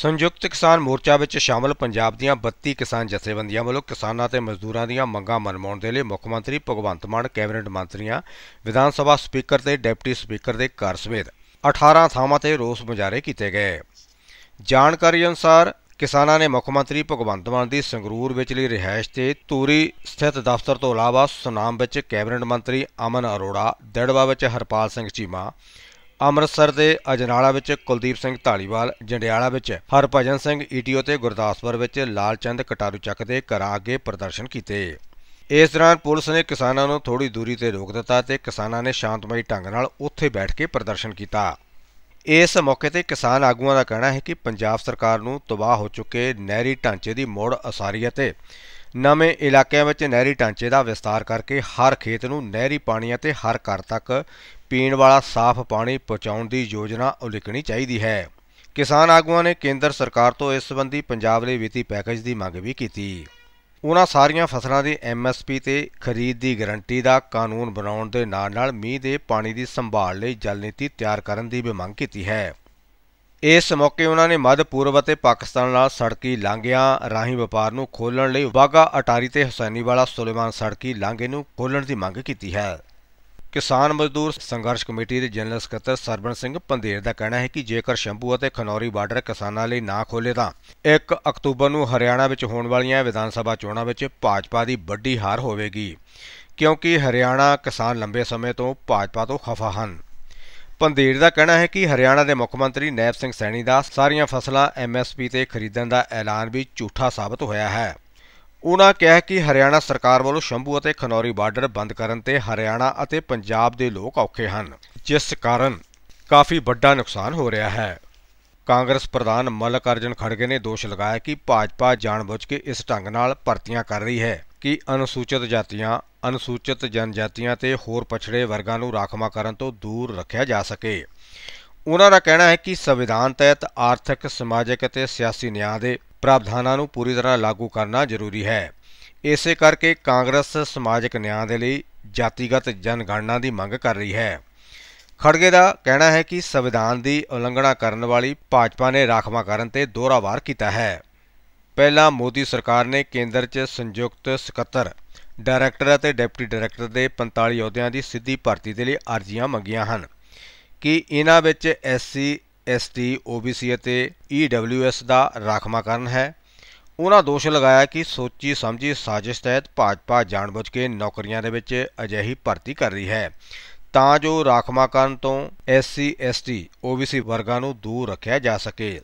A: ਸੰਯੁਕਤ ਕਿਸਾਨ ਮੋਰਚਾ ਵਿੱਚ ਸ਼ਾਮਲ ਪੰਜਾਬ ਦੀਆਂ 32 ਕਿਸਾਨ ਜਥੇਬੰਦੀਆਂ ਵੱਲੋਂ ਕਿਸਾਨਾਂ ਤੇ ਮਜ਼ਦੂਰਾਂ ਦੀਆਂ ਮੰਗਾਂ ਮਨਵਾਉਣ ਦੇ ਲਈ ਮੁੱਖ ਮੰਤਰੀ ਭਗਵੰਤ ਮਾਨ ਕੈਬਨਿਟ ਮੰਤਰੀਆਂ ਵਿਧਾਨ ਸਭਾ ਸਪੀਕਰ ਤੇ ਡਿਪਟੀ ਸਪੀਕਰ ਦੇ ਘਰ ਸਮੇਤ 18 ਥਾਵਾਂ ਤੇ ਰੋਸ ਮੁਜ਼ਾਹਰੇ ਕੀਤੇ ਗਏ ਜਾਣਕਾਰੀ ਅਨੁਸਾਰ ਕਿਸਾਨਾਂ ਨੇ ਮੁੱਖ ਮੰਤਰੀ ਭਗਵੰਤ ਮਾਨ ਦੀ ਸੰਗਰੂਰ ਵਿਚਲੀ ਰਿਹਾਇਸ਼ ਤੇ ਤੂਰੀ ਸਥਿਤ ਦਫ਼ਤਰ ਤੋਂ ਇਲਾਵਾ ਸੁਨਾਮ ਵਿੱਚ ਕੈਬਨਿਟ ਮੰਤਰੀ ਅਮਨ ਅਰੋੜਾ ਡੜਵਾ ਵਿੱਚ ਹਰਪਾਲ ਸਿੰਘ ਚੀਮਾ ਅੰਮ੍ਰਿਤਸਰ ਦੇ ਅਜਨਾਲਾ ਵਿੱਚ ਕੁਲਦੀਪ ਸਿੰਘ ਢਾਲੀਵਾਲ ਜੰਡਿਆਲਾ ਵਿੱਚ ਹਰਭਜਨ ਸਿੰਘ ਈਟੀਓ ਤੇ ਗੁਰਦਾਸਪੁਰ ਵਿੱਚ ਲਾਲਚੰਦ ਕਟਾਰੂ ਚੱਕ ਦੇ ਘਰਾਂ ਅੱਗੇ ਪ੍ਰਦਰਸ਼ਨ ਕੀਤੇ ਇਸ ਦੌਰਾਨ ਪੁਲਿਸ ਨੇ ਕਿਸਾਨਾਂ ਨੂੰ ਥੋੜੀ ਦੂਰੀ ਤੇ ਰੋਕ ਦਿੱਤਾ ਤੇ ਕਿਸਾਨਾਂ ਨੇ ਸ਼ਾਂਤਮਈ ਢੰਗ ਨਾਲ ਉੱਥੇ ਬੈਠ ਕੇ ਪ੍ਰਦਰਸ਼ਨ ਕੀਤਾ ਇਸ ਮੌਕੇ ਤੇ ਕਿਸਾਨ ਆਗੂਆਂ ਦਾ ਕਹਿਣਾ ਹੈ ਕਿ ਪੰਜਾਬ ਸਰਕਾਰ ਨੂੰ ਤਬਾਹ ਹੋ ਚੁੱਕੇ ਨਹਿਰੀ ਢਾਂਚੇ ਦੀ ਮੋੜ ਅਸਾਰੀ ਅਤੇ ਨਵੇਂ ਇਲਾਕਿਆਂ ਵਿੱਚ ਨਹਿਰੀ ਢਾਂਚੇ ਦਾ ਵਿਸਤਾਰ ਕਰਕੇ ਹਰ ਖੇਤ ਨੂੰ ਨਹਿਰੀ ਪਾਣੀ ਅਤੇ ਹਰ ਘਰ ਤੱਕ ਪੀਣ ਵਾਲਾ ਸਾਫ਼ ਪਾਣੀ ਪਹੁੰਚਾਉਣ ਦੀ ਯੋਜਨਾ ਉਲਿਕਣੀ ਚਾਹੀਦੀ ਹੈ ਕਿਸਾਨ ਆਗੂਆਂ ਨੇ ਕੇਂਦਰ ਸਰਕਾਰ ਤੋਂ ਇਸ ਸੰਬੰਧੀ ਪੰਜਾਬ ਲਈ ਵਿੱਤੀ ਪੈਕੇਜ ਦੀ ਮੰਗ ਵੀ ਕੀਤੀ ਉਹਨਾਂ ਸਾਰੀਆਂ ਫਸਲਾਂ ਦੀ ਐਮਐਸਪੀ ਤੇ ਖਰੀਦ ਦੀ ਗਾਰੰਟੀ ਦਾ ਕਾਨੂੰਨ ਬਣਾਉਣ ਦੇ ਨਾਲ ਨਾਲ ਮੀਂਹ ਦੇ ਪਾਣੀ ਦੀ ਸੰਭਾਲ ਲਈ ਜਲ ਨੀਤੀ ਤਿਆਰ ਕਰਨ ਦੀ ਵੀ ਮੰਗ ਕੀਤੀ ਹੈ ਇਸ ਮੌਕੇ ਉਹਨਾਂ ਨੇ ਮੱਧ ਪੂਰਬ ਅਤੇ ਪਾਕਿਸਤਾਨ ਨਾਲ ਸੜਕੀ ਲਾਂਘਿਆਂ ਰਾਹੀਂ ਵਪਾਰ ਨੂੰ ਖੋਲਣ ਲਈ ਵਾਗਾ ਅਟਾਰੀ ਤੇ ਵਾਲਾ ਸੁਲੇਮਾਨ ਸੜਕੀ ਲਾਂਘੇ ਨੂੰ ਖੋਲਣ ਦੀ ਮੰਗ ਕੀਤੀ ਹੈ ਕਿਸਾਨ ਮਜ਼ਦੂਰ ਸੰਘਰਸ਼ ਕਮੇਟੀ ਦੇ ਜਨਰਲ ਸਕੱਤਰ ਸਰਬਨ ਸਿੰਘ ਪੰਦੇਰ ਦਾ ਕਹਿਣਾ ਹੈ ਕਿ ਜੇਕਰ ਸ਼ੰਭੂ ਅਤੇ ਖਨੌਰੀ ਬਾਰਡਰ ਕਿਸਾਨਾਂ ਲਈ ਨਾ ਖੋਲੇ ਤਾਂ 1 ਅਕਤੂਬਰ ਨੂੰ ਹਰਿਆਣਾ ਵਿੱਚ ਹੋਣ ਵਾਲੀਆਂ ਵਿਧਾਨ ਸਭਾ ਚੋਣਾਂ ਵਿੱਚ ਭਾਜਪਾ ਦੀ ਵੱਡੀ ਹਾਰ ਹੋਵੇਗੀ ਕਿਉਂਕਿ ਹਰਿਆਣਾ ਕਿਸਾਨ ਲੰਬੇ ਸਮੇਂ ਤੋਂ ਭਾਜਪਾ ਤੋਂ ਖਫਾ ਹਨ ਪੰਦੇਰ ਦਾ ਕਹਿਣਾ ਹੈ ਕਿ ਹਰਿਆਣਾ ਦੇ ਮੁੱਖ ਮੰਤਰੀ ਨੈਬ ਸਿੰਘ ਸੈਣੀ ਦਾ ਸਾਰੀਆਂ ਫਸਲਾਂ ਐਮਐਸਪੀ ਤੇ ਖਰੀਦਣ ਦਾ ਐਲਾਨ ਵੀ ਝੂਠਾ ਸਾਬਤ ਹੋਇਆ ਹੈ ਉਨ੍ਹਾਂ ਕਿਹਾ ਕਿ ਹਰਿਆਣਾ ਸਰਕਾਰ ਵੱਲੋਂ ਸ਼ੰਭੂ ਅਤੇ ਖਨੌਰੀ ਬਾਰਡਰ ਬੰਦ ਕਰਨ ਤੇ ਹਰਿਆਣਾ ਅਤੇ ਪੰਜਾਬ ਦੇ ਲੋਕ ਔਖੇ ਹਨ ਜਿਸ ਕਾਰਨ ਕਾਫੀ ਵੱਡਾ ਨੁਕਸਾਨ ਹੋ ਰਿਹਾ ਹੈ ਕਾਂਗਰਸ ਪ੍ਰਧਾਨ ਮਲਕ ਅਰਜਨ ਖੜਗੇ ਨੇ ਦੋਸ਼ ਲਗਾਇਆ ਕਿ ਭਾਜਪਾ ਜਾਣਬੁੱਝ ਕੇ ਇਸ ਢੰਗ ਨਾਲ ਭਰਤੀਆਂ ਕਰ ਰਹੀ ਹੈ ਕਿ ਅਨੁਸੂਚਿਤ ਜਾਤੀਆਂ ਅਨੁਸੂਚਿਤ ਜਨਜਾਤੀਆਂ ਤੇ ਹੋਰ ਪਛੜੇ ਵਰਗਾਂ ਨੂੰ ਰਾਖਵਾਂ ਕਰਨ ਤੋਂ ਦੂਰ ਰੱਖਿਆ ਜਾ ਸਕੇ ਉਹਨਾਂ ਦਾ ਕਹਿਣਾ ਹੈ ਕਿ ਸੰਵਿਧਾਨ ਤਹਿਤ ਆਰਥਿਕ ਸਮਾਜਿਕ ਅਤੇ ਸਿਆਸੀ ਨਿਆਂ ਦੇ ਪ੍ਰਾਵਧਾਨਾਂ ਨੂੰ ਪੂਰੀ ਤਰ੍ਹਾਂ ਲਾਗੂ ਕਰਨਾ ਜ਼ਰੂਰੀ ਹੈ ਇਸੇ ਕਰਕੇ ਕਾਂਗਰਸ ਸਮਾਜਿਕ ਨਿਆਂ ਦੇ ਲਈ ਜਾਤੀਗਤ ਜਨਗਣਨਾ ਦੀ ਮੰਗ ਕਰ ਰਹੀ ਹੈ ਖੜਗੇ ਦਾ ਕਹਿਣਾ ਹੈ ਕਿ ਸੰਵਿਧਾਨ ਦੀ ਉਲੰਘਣਾ ਕਰਨ ਵਾਲੀ ਭਾਜਪਾ ਨੇ ਰਾਖਵਾ ਕਰਨ ਤੇ ਦੋਹਰਾ ਵਾਰ ਕੀਤਾ ਹੈ ਪਹਿਲਾਂ ਮੋਦੀ ਸਰਕਾਰ ਨੇ ਕੇਂਦਰ 'ਚ ਸੰਯੁਕਤ ਸਕੱਤਰ ਡਾਇਰੈਕਟਰ ਅਤੇ ਡਿਪਟੀ ਡਾਇਰੈਕਟਰ ਦੇ 45 ਅਹੁਦਿਆਂ ਦੀ ਸਿੱਧੀ ਭਰਤੀ ਦੇ ਲਈ ਅਰਜ਼ੀਆਂ ਮੰਗੀਆਂ ਹਨ ਕਿ ਇਹਨਾਂ ਵਿੱਚ ਐਸਸੀ ਐਸਟੀ ਓਬੀਸੀ ਅਤੇ ਈਡਬਲਯੂਐਸ ਦਾ ਰਾਖਵਾਂਕਰਨ ਹੈ ਉਹਨਾਂ ਦੋਸ਼ ਲਗਾਇਆ ਕਿ ਸੋਚੀ ਸਮਝੀ ਸਾਜ਼ਿਸ਼ ਤਹਿਤ ਭਾਜਪਾ ਜਾਣਬੁੱਝ ਕੇ ਨੌਕਰੀਆਂ ਦੇ ਵਿੱਚ ਅਜਿਹੀ ਭਰਤੀ ਕਰ ਰਹੀ ਹੈ ਤਾਂ ਜੋ ਰਾਖਵਾਂਕਰਨ ਤੋਂ ਐਸਸੀ ਐਸਟੀ ਓਬੀਸੀ ਵਰਗਾਂ ਨੂੰ ਦੂਰ ਰੱਖਿਆ ਜਾ ਸਕੇ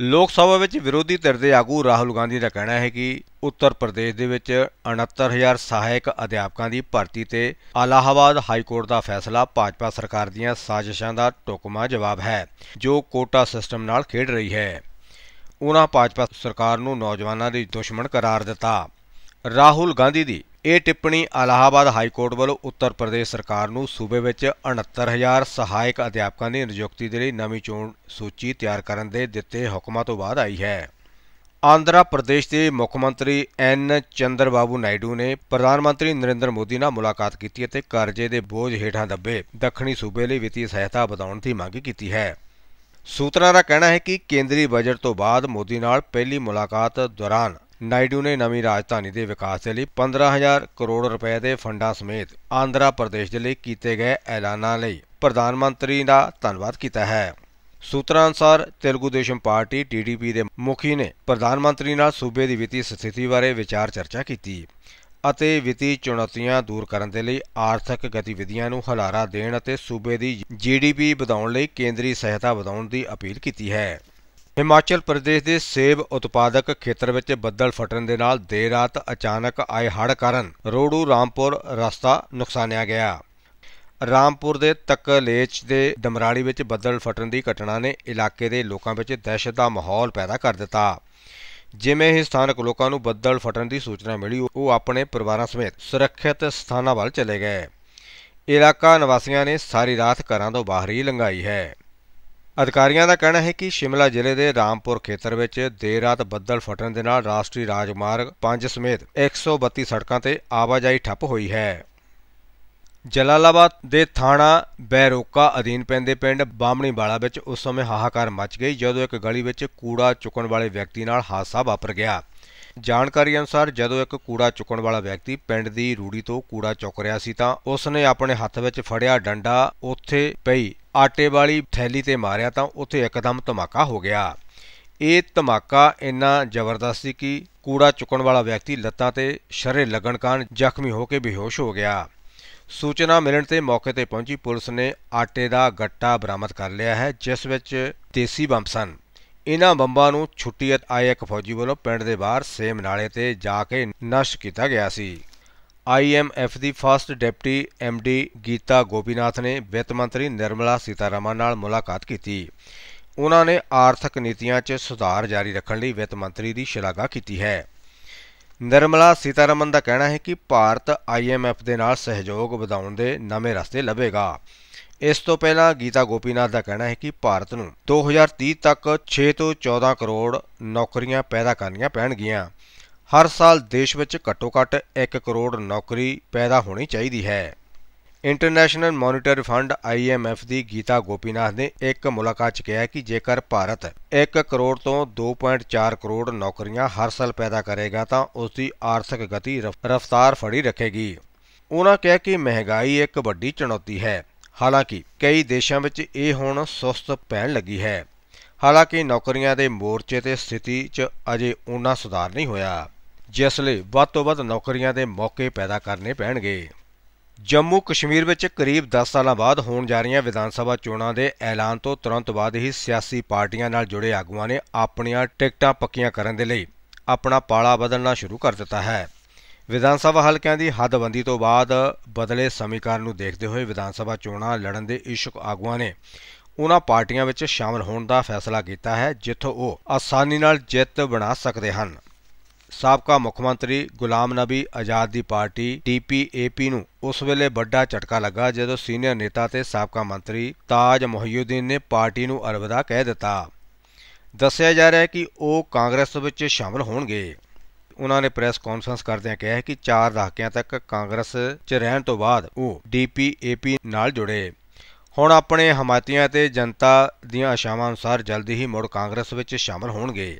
A: ਲੋਕ ਸਭਾ ਵਿੱਚ ਵਿਰੋਧੀ ਧਿਰ ਦੇ ਆਗੂ ਰਾਹੁਲ ਗਾਂਧੀ ਦਾ ਕਹਿਣਾ ਹੈ ਕਿ ਉੱਤਰ ਪ੍ਰਦੇਸ਼ ਦੇ ਵਿੱਚ 69000 ਸਹਾਇਕ ਅਧਿਆਪਕਾਂ ਦੀ ਭਰਤੀ ਤੇ ਅਲਾਹਾਬਾਦ ਹਾਈ ਕੋਰਟ ਦਾ ਫੈਸਲਾ ਭਾਜਪਾ ਸਰਕਾਰ ਦੀਆਂ ਸਾਜ਼ਿਸ਼ਾਂ ਦਾ ਟੁਕਮਾ ਜਵਾਬ ਹੈ ਜੋ ਕੋਟਾ ਸਿਸਟਮ ਨਾਲ ਖੇਡ ਰਹੀ ਹੈ ਉਹਨਾਂ ਭਾਜਪਾ ਸਰਕਾਰ ਨੂੰ ਨੌਜਵਾਨਾਂ ਦੀ ਦੁਸ਼ਮਣ ਕਰਾਰ ਦਿੱਤਾ ਰਾਹੁਲ ਗਾਂਧੀ ਦੀ ਇਹ ਟਿੱਪਣੀ ਅਲਾਹਾਬਾਦ ਹਾਈ ਕੋਰਟ ਵੱਲੋਂ ਉੱਤਰ ਪ੍ਰਦੇਸ਼ ਸਰਕਾਰ ਨੂੰ ਸੂਬੇ ਵਿੱਚ 69000 ਸਹਾਇਕ ਅਧਿਆਪਕਾਂ ਦੀ ਨਿਯੁਕਤੀ ਦੇ ਲਈ ਨਵੀਂ ਚੋਣ ਸੂਚੀ ਤਿਆਰ ਕਰਨ ਦੇ ਦਿੱਤੇ ਹੁਕਮਾਂ ਤੋਂ ਬਾਅਦ ਆਈ ਹੈ। ਆਂਧਰਾ ਪ੍ਰਦੇਸ਼ ਦੇ ਮੁੱਖ ਮੰਤਰੀ ਐਨ ਚੰਦਰਬਾਬੂ ਨਾਇਡੂ ਨੇ ਪ੍ਰਧਾਨ ਮੰਤਰੀ ਨਰਿੰਦਰ ਮੋਦੀ ਨਾਲ ਮੁਲਾਕਾਤ ਕੀਤੀ ਅਤੇ ਕਰਜ਼ੇ ਦੇ ਬੋਝ ਹੇਠਾਂ ਦੱਬੇ ਦੱਖਣੀ ਸੂਬੇ ਲਈ ਵਿੱਤੀ ਸਹਾਇਤਾ ਵਧਾਉਣ ਦੀ ਮੰਗ ਕੀਤੀ ਹੈ। ਸੂਤਰਾਂ ਦਾ ਕਹਿਣਾ ਹੈ ਕਿ ਕੇਂਦਰੀ ਬਜਟ ਤੋਂ ਬਾਅਦ ਮੋਦੀ ਨਾਲ ਪਹਿਲੀ ਮੁਲਾਕਾਤ ਦੌਰਾਨ ਨਾਇਡੂ ਨੇ ਨਵੀਂ ਰਾਜਧਾਨੀ ਦੇ ਵਿਕਾਸ ਦੇ ਲਈ 15000 ਕਰੋੜ ਰੁਪਏ ਦੇ ਫੰਡਾਂ ਸਮੇਤ ਆਂਧਰਾ ਪ੍ਰਦੇਸ਼ ਦੇ ਲਈ ਕੀਤੇ ਗਏ ਐਲਾਨਾਂ ਲਈ ਪ੍ਰਧਾਨ ਮੰਤਰੀ ਦਾ ਧੰਨਵਾਦ ਕੀਤਾ ਹੈ ਸੂਤਰਾਂ ਅਨੁਸਾਰ ਤੇਲਗੂ ਦੇਸ਼ਮ ਪਾਰਟੀ ਟੀਡੀਪੀ ਦੇ ਮੁਖੀ ਨੇ ਪ੍ਰਧਾਨ ਮੰਤਰੀ ਨਾਲ ਸੂਬੇ ਦੀ ਵਿੱਤੀ ਸਥਿਤੀ ਬਾਰੇ ਵਿਚਾਰ ਚਰਚਾ ਕੀਤੀ ਅਤੇ ਵਿੱਤੀ ਚੁਣੌਤੀਆਂ ਦੂਰ ਕਰਨ ਦੇ ਲਈ ਆਰਥਿਕ ਗਤੀਵਿਧੀਆਂ ਨੂੰ ਹਲਾਰਾ ਦੇਣ ਅਤੇ ਸੂਬੇ ਦੀ ਜੀਡੀਪੀ ਵਧਾਉਣ ਲਈ ਕੇਂਦਰੀ ਸਹਾਇਤਾ ਵਧਾਉਣ ਦੀ ਅਪੀਲ ਕੀਤੀ ਹੈ ਹਿਮਾਚਲ ਪ੍ਰਦੇਸ਼ ਦੇ ਸੇਬ ਉਤਪਾਦਕ ਖੇਤਰ ਵਿੱਚ ਬੱਦਲ ਫਟਣ ਦੇ ਨਾਲ ਦੇਰ ਰਾਤ ਅਚਾਨਕ ਆਏ ਹੜ੍ਹ ਕਾਰਨ ਰੋੜੂ ਰਾਮਪੁਰ ਰਸਤਾ ਨੁਕਸਾਨਿਆ ਗਿਆ ਰਾਮਪੁਰ ਦੇ ਤਕਲੇਚ ਦੇ ਦਮਰਾਲੀ ਵਿੱਚ ਬੱਦਲ ਫਟਣ ਦੀ ਘਟਨਾ ਨੇ ਇਲਾਕੇ ਦੇ ਲੋਕਾਂ ਵਿੱਚ ਦਹਿਸ਼ਤ ਦਾ ਮਾਹੌਲ ਪੈਦਾ ਕਰ ਦਿੱਤਾ ਜਿਵੇਂ ਹੀ ਸਥਾਨਕ ਲੋਕਾਂ ਨੂੰ ਬੱਦਲ ਫਟਣ ਦੀ ਸੂਚਨਾ ਮਿਲੀ ਉਹ ਆਪਣੇ ਪਰਿਵਾਰਾਂ ਸਮੇਤ ਸੁਰੱਖਿਅਤ ਸਥਾਨਾਂ ਵੱਲ ਚਲੇ ਗਏ ਇਲਾਕਾ ਨਿਵਾਸੀਆਂ ਨੇ ਸਾਰੀ ਰਾਤ ਘਰਾਂ ਤੋਂ ਬਾਹਰ ਹੀ ਲੰਘਾਈ ਹੈ ਅਧਿਕਾਰੀਆਂ ਦਾ ਕਹਿਣਾ ਹੈ ਕਿ ਸ਼ਿਮਲਾ ਜ਼ਿਲ੍ਹੇ ਦੇ ਰਾਮਪੁਰ ਖੇਤਰ ਵਿੱਚ ਦੇਰ ਰਾਤ ਬੱਦਲ ਫਟਣ ਦੇ ਨਾਲ ਰਾਸ਼ਟਰੀ ਰਾਜਮਾਰਗ 5 ਸਮੇਤ 132 ਸੜਕਾਂ ਤੇ ਆਵਾਜਾਈ ਠੱਪ ਹੋਈ ਹੈ ਜਲਾਲਾਬਾਦ ਦੇ ਥਾਣਾ ਬੈਰੋਕਾ ਅਧੀਨ ਪੈਂਦੇ ਪਿੰਡ ਵਾਲਾ ਵਿੱਚ ਉਸ ਸਮੇਂ ਹਾਹਾਕਾਰ ਮਚ ਗਈ ਜਦੋਂ ਇੱਕ ਗਲੀ ਵਿੱਚ ਕੂੜਾ ਚੁੱਕਣ ਵਾਲੇ ਵਿਅਕਤੀ ਨਾਲ ਹਾਦਸਾ ਵਾਪਰ ਗਿਆ ਜਾਣਕਾਰੀ ਅਨੁਸਾਰ ਜਦੋਂ ਇੱਕ ਕੂੜਾ ਚੁੱਕਣ ਵਾਲਾ ਵਿਅਕਤੀ ਪਿੰਡ ਦੀ ਰੂੜੀ ਤੋਂ ਕੂੜਾ ਚੁੱਕ ਰਿਹਾ ਸੀ ਤਾਂ ਉਸ ਨੇ ਆਪਣੇ ਹੱਥ ਵਿੱਚ ਫੜਿਆ ਡੰਡਾ ਉੱਥੇ ਪਈ ਆਟੇ ਵਾਲੀ ਥੈਲੀ ਤੇ ਮਾਰਿਆ ਤਾਂ ਉੱਥੇ ਇੱਕਦਮ ਧਮਾਕਾ ਹੋ ਗਿਆ ਇਹ ਧਮਾਕਾ ਇੰਨਾ ਜ਼ਬਰਦਸਤ ਸੀ ਕਿ ਕੂੜਾ ਚੁੱਕਣ ਵਾਲਾ ਵਿਅਕਤੀ ਲੱਤਾਂ ਤੇ ਸ਼ਰੇ ਲੱਗਣ ਕਾਰਨ ਜ਼ਖਮੀ ਹੋ ਕੇ ਬੇਹੋਸ਼ ਹੋ ਗਿਆ ਸੂਚਨਾ ਮਿਲਣ ਤੇ ਮੌਕੇ ਤੇ ਪਹੁੰਚੀ ਪੁਲਿਸ ਨੇ ਆਟੇ ਦਾ ਗੱਟਾ ਬਰਾਮਦ ਕਰ ਲਿਆ ਹੈ ਜਿਸ ਵਿੱਚ ਦੇਸੀ ਬੰਬ ਸਨ ਇਹਨਾਂ ਬੰਬਾਂ ਨੂੰ ਛੁੱਟੀ ਆਏ ਇੱਕ ਫੌਜੀ ਵੱਲੋਂ ਪਿੰਡ ਦੇ ਬਾਹਰ ਸੇਮ ਨਾਲੇ ਤੇ ਜਾ ਕੇ ਨਸ਼ਟ ਕੀਤਾ ਗਿਆ ਸੀ ਆਈਐਮਐਫ ਦੀ first deputy MD Gita Gopinath ਨੇ ਵਿੱਤ ਮੰਤਰੀ ਨਿਰਮਲਾ ਸੀਤਾਰਮਨ ਨਾਲ ਮੁਲਾਕਾਤ ਕੀਤੀ ਉਹਨਾਂ ਨੇ ਆਰਥਿਕ ਨੀਤੀਆਂ 'ਚ ਸੁਧਾਰ ਜਾਰੀ ਰੱਖਣ ਲਈ ਵਿੱਤ ਮੰਤਰੀ ਦੀ ਸ਼ਲਾਘਾ ਕੀਤੀ ਹੈ ਨਿਰਮਲਾ ਸੀਤਾਰਮਨ ਦਾ ਕਹਿਣਾ ਹੈ ਕਿ ਭਾਰਤ ਆਈਐਮਐਫ ਦੇ ਨਾਲ ਸਹਿਯੋਗ ਵਧਾਉਣ ਦੇ ਨਵੇਂ ਰਸਤੇ ਲੱਭੇਗਾ ਇਸ ਤੋਂ ਪਹਿਲਾਂ ਗੀਤਾ ਗੋਪੀਨਾਥ ਦਾ ਕਹਿਣਾ ਹੈ ਕਿ ਭਾਰਤ ਨੂੰ 2030 ਤੱਕ 6 ਤੋਂ 14 ਕਰੋੜ ਨੌਕਰੀਆਂ ਪੈਦਾ ਕਰਨੀਆਂ ਪੈਣਗੀਆਂ ਹਰ ਸਾਲ ਦੇਸ਼ ਵਿੱਚ ਘੱਟੋ-ਘੱਟ 1 ਕਰੋੜ ਨੌਕਰੀ ਪੈਦਾ ਹੋਣੀ ਚਾਹੀਦੀ ਹੈ ਇੰਟਰਨੈਸ਼ਨਲ ਮੋਨਿਟਰੀ ਫੰਡ IMF ਦੀ ਗੀਤਾ ਗੋਪੀਨਾਥ ਨੇ ਇੱਕ ਮੁਲਾਕਾਤ 'ਚ ਕਿਹਾ ਕਿ ਜੇਕਰ ਭਾਰਤ 1 ਕਰੋੜ ਤੋਂ 2.4 ਕਰੋੜ ਨੌਕਰੀਆਂ ਹਰ ਸਾਲ ਪੈਦਾ ਕਰੇਗਾ ਤਾਂ ਉਸ ਦੀ ਆਰਥਿਕ ਗਤੀ ਰਫ਼ਤਾਰ ਫੜੀ ਰੱਖੇਗੀ ਉਹਨਾਂ ਕਿਹਾ ਕਿ ਮਹਿੰਗਾਈ ਇੱਕ ਵੱਡੀ ਚੁਣੌਤੀ ਹੈ ਹਾਲਾਂਕਿ ਕਈ ਦੇਸ਼ਾਂ ਵਿੱਚ ਇਹ ਹੁਣ ਸੁਸਤ ਪੈਣ ਲੱਗੀ ਹੈ ਹਾਲਾਂਕਿ ਨੌਕਰੀਆਂ ਦੇ ਮੋਰਚੇ ਤੇ ਸਥਿਤੀ 'ਚ ਅਜੇ ਉਨਾ ਸੁਧਾਰ ਨਹੀਂ ਹੋਇਆ ਜਿਸ ਲਈ ਵੱਧ ਤੋਂ ਵੱਧ ਨੌਕਰੀਆਂ ਦੇ ਮੌਕੇ ਪੈਦਾ ਕਰਨੇ ਪੈਣਗੇ ਜੰਮੂ ਕਸ਼ਮੀਰ ਵਿੱਚ ਕਰੀਬ 10 ਸਾਲਾਂ ਬਾਅਦ ਹੋਣ ਜਾ ਰਹੀਆਂ ਵਿਧਾਨ ਸਭਾ ਚੋਣਾਂ ਦੇ ਐਲਾਨ ਤੋਂ ਤੁਰੰਤ ਬਾਅਦ ਹੀ ਸਿਆਸੀ ਪਾਰਟੀਆਂ ਨਾਲ ਜੁੜੇ ਆਗੂਆਂ ਨੇ ਆਪਣੀਆਂ ਟਿਕਟਾਂ ਪੱਕੀਆਂ ਕਰਨ ਦੇ ਲਈ ਆਪਣਾ ਪਾਲਾ ਬਦਲਣਾ ਸ਼ੁਰੂ ਕਰ ਦਿੱਤਾ ਹੈ ਵਿਧਾਨ ਸਭਾ ਹਲਕਿਆਂ ਦੀ ਹੱਦਬੰਦੀ ਤੋਂ ਬਾਅਦ ਬਦਲੇ ਸਮੀਕਰਨ ਨੂੰ ਦੇਖਦੇ ਹੋਏ ਵਿਧਾਨ ਸਭਾ ਚੋਣਾਂ ਲੜਨ ਦੇ ਇਸ਼ਕ ਆਗੂਆਂ ਨੇ ਉਹਨਾਂ ਪਾਰਟੀਆਂ ਵਿੱਚ ਸ਼ਾਮਲ ਹੋਣ ਦਾ ਫੈਸਲਾ ਕੀਤਾ ਹੈ ਜਿੱਥੋਂ ਉਹ ਆਸਾਨੀ ਨਾਲ ਜਿੱਤ ਬਣਾ ਸਕਦੇ ਹਨ ਸਾਬਕਾ ਮੁੱਖ ਮੰਤਰੀ ਗੁਲਾਮ ਨਬੀ ਆਜ਼ਾਦ ਦੀ ਪਾਰਟੀ ਟੀਪੀਏਪੀ ਨੂੰ ਉਸ ਵੇਲੇ ਵੱਡਾ ਝਟਕਾ ਲੱਗਾ ਜਦੋਂ ਸੀਨੀਅਰ ਨੇਤਾ ਤੇ ਸਾਬਕਾ ਮੰਤਰੀ ਤਾਜ ਮੁਹੀਉਦੀਨ ਨੇ ਪਾਰਟੀ ਨੂੰ ਅਲਵਿਦਾ ਕਹਿ ਦਿੱਤਾ ਦੱਸਿਆ ਜਾ ਰਿਹਾ ਹੈ ਕਿ ਉਹ ਕਾਂਗਰਸ ਵਿੱਚ ਸ਼ਾਮਲ ਹੋਣਗੇ ਉਹਨਾਂ ਨੇ ਪ੍ਰੈਸ ਕਾਨਫਰੰਸ ਕਰਦਿਆਂ ਕਿਹਾ ਹੈ ਕਿ 4 ਦਹਾਕਿਆਂ ਤੱਕ ਕਾਂਗਰਸ 'ਚ ਰਹਿਣ ਤੋਂ ਬਾਅਦ ਉਹ ਡੀਪੀਏਪੀ ਨਾਲ ਜੁੜੇ ਹੁਣ ਆਪਣੇ ਹਮਾਇਤੀਆਂ ਤੇ ਜਨਤਾ ਦੀਆਂ ਆਸ਼ਾਵਾਂ ਅਨੁਸਾਰ ਜਲਦੀ ਹੀ ਮੁੜ ਕਾਂਗਰਸ ਵਿੱਚ ਸ਼ਾਮਲ ਹੋਣਗੇ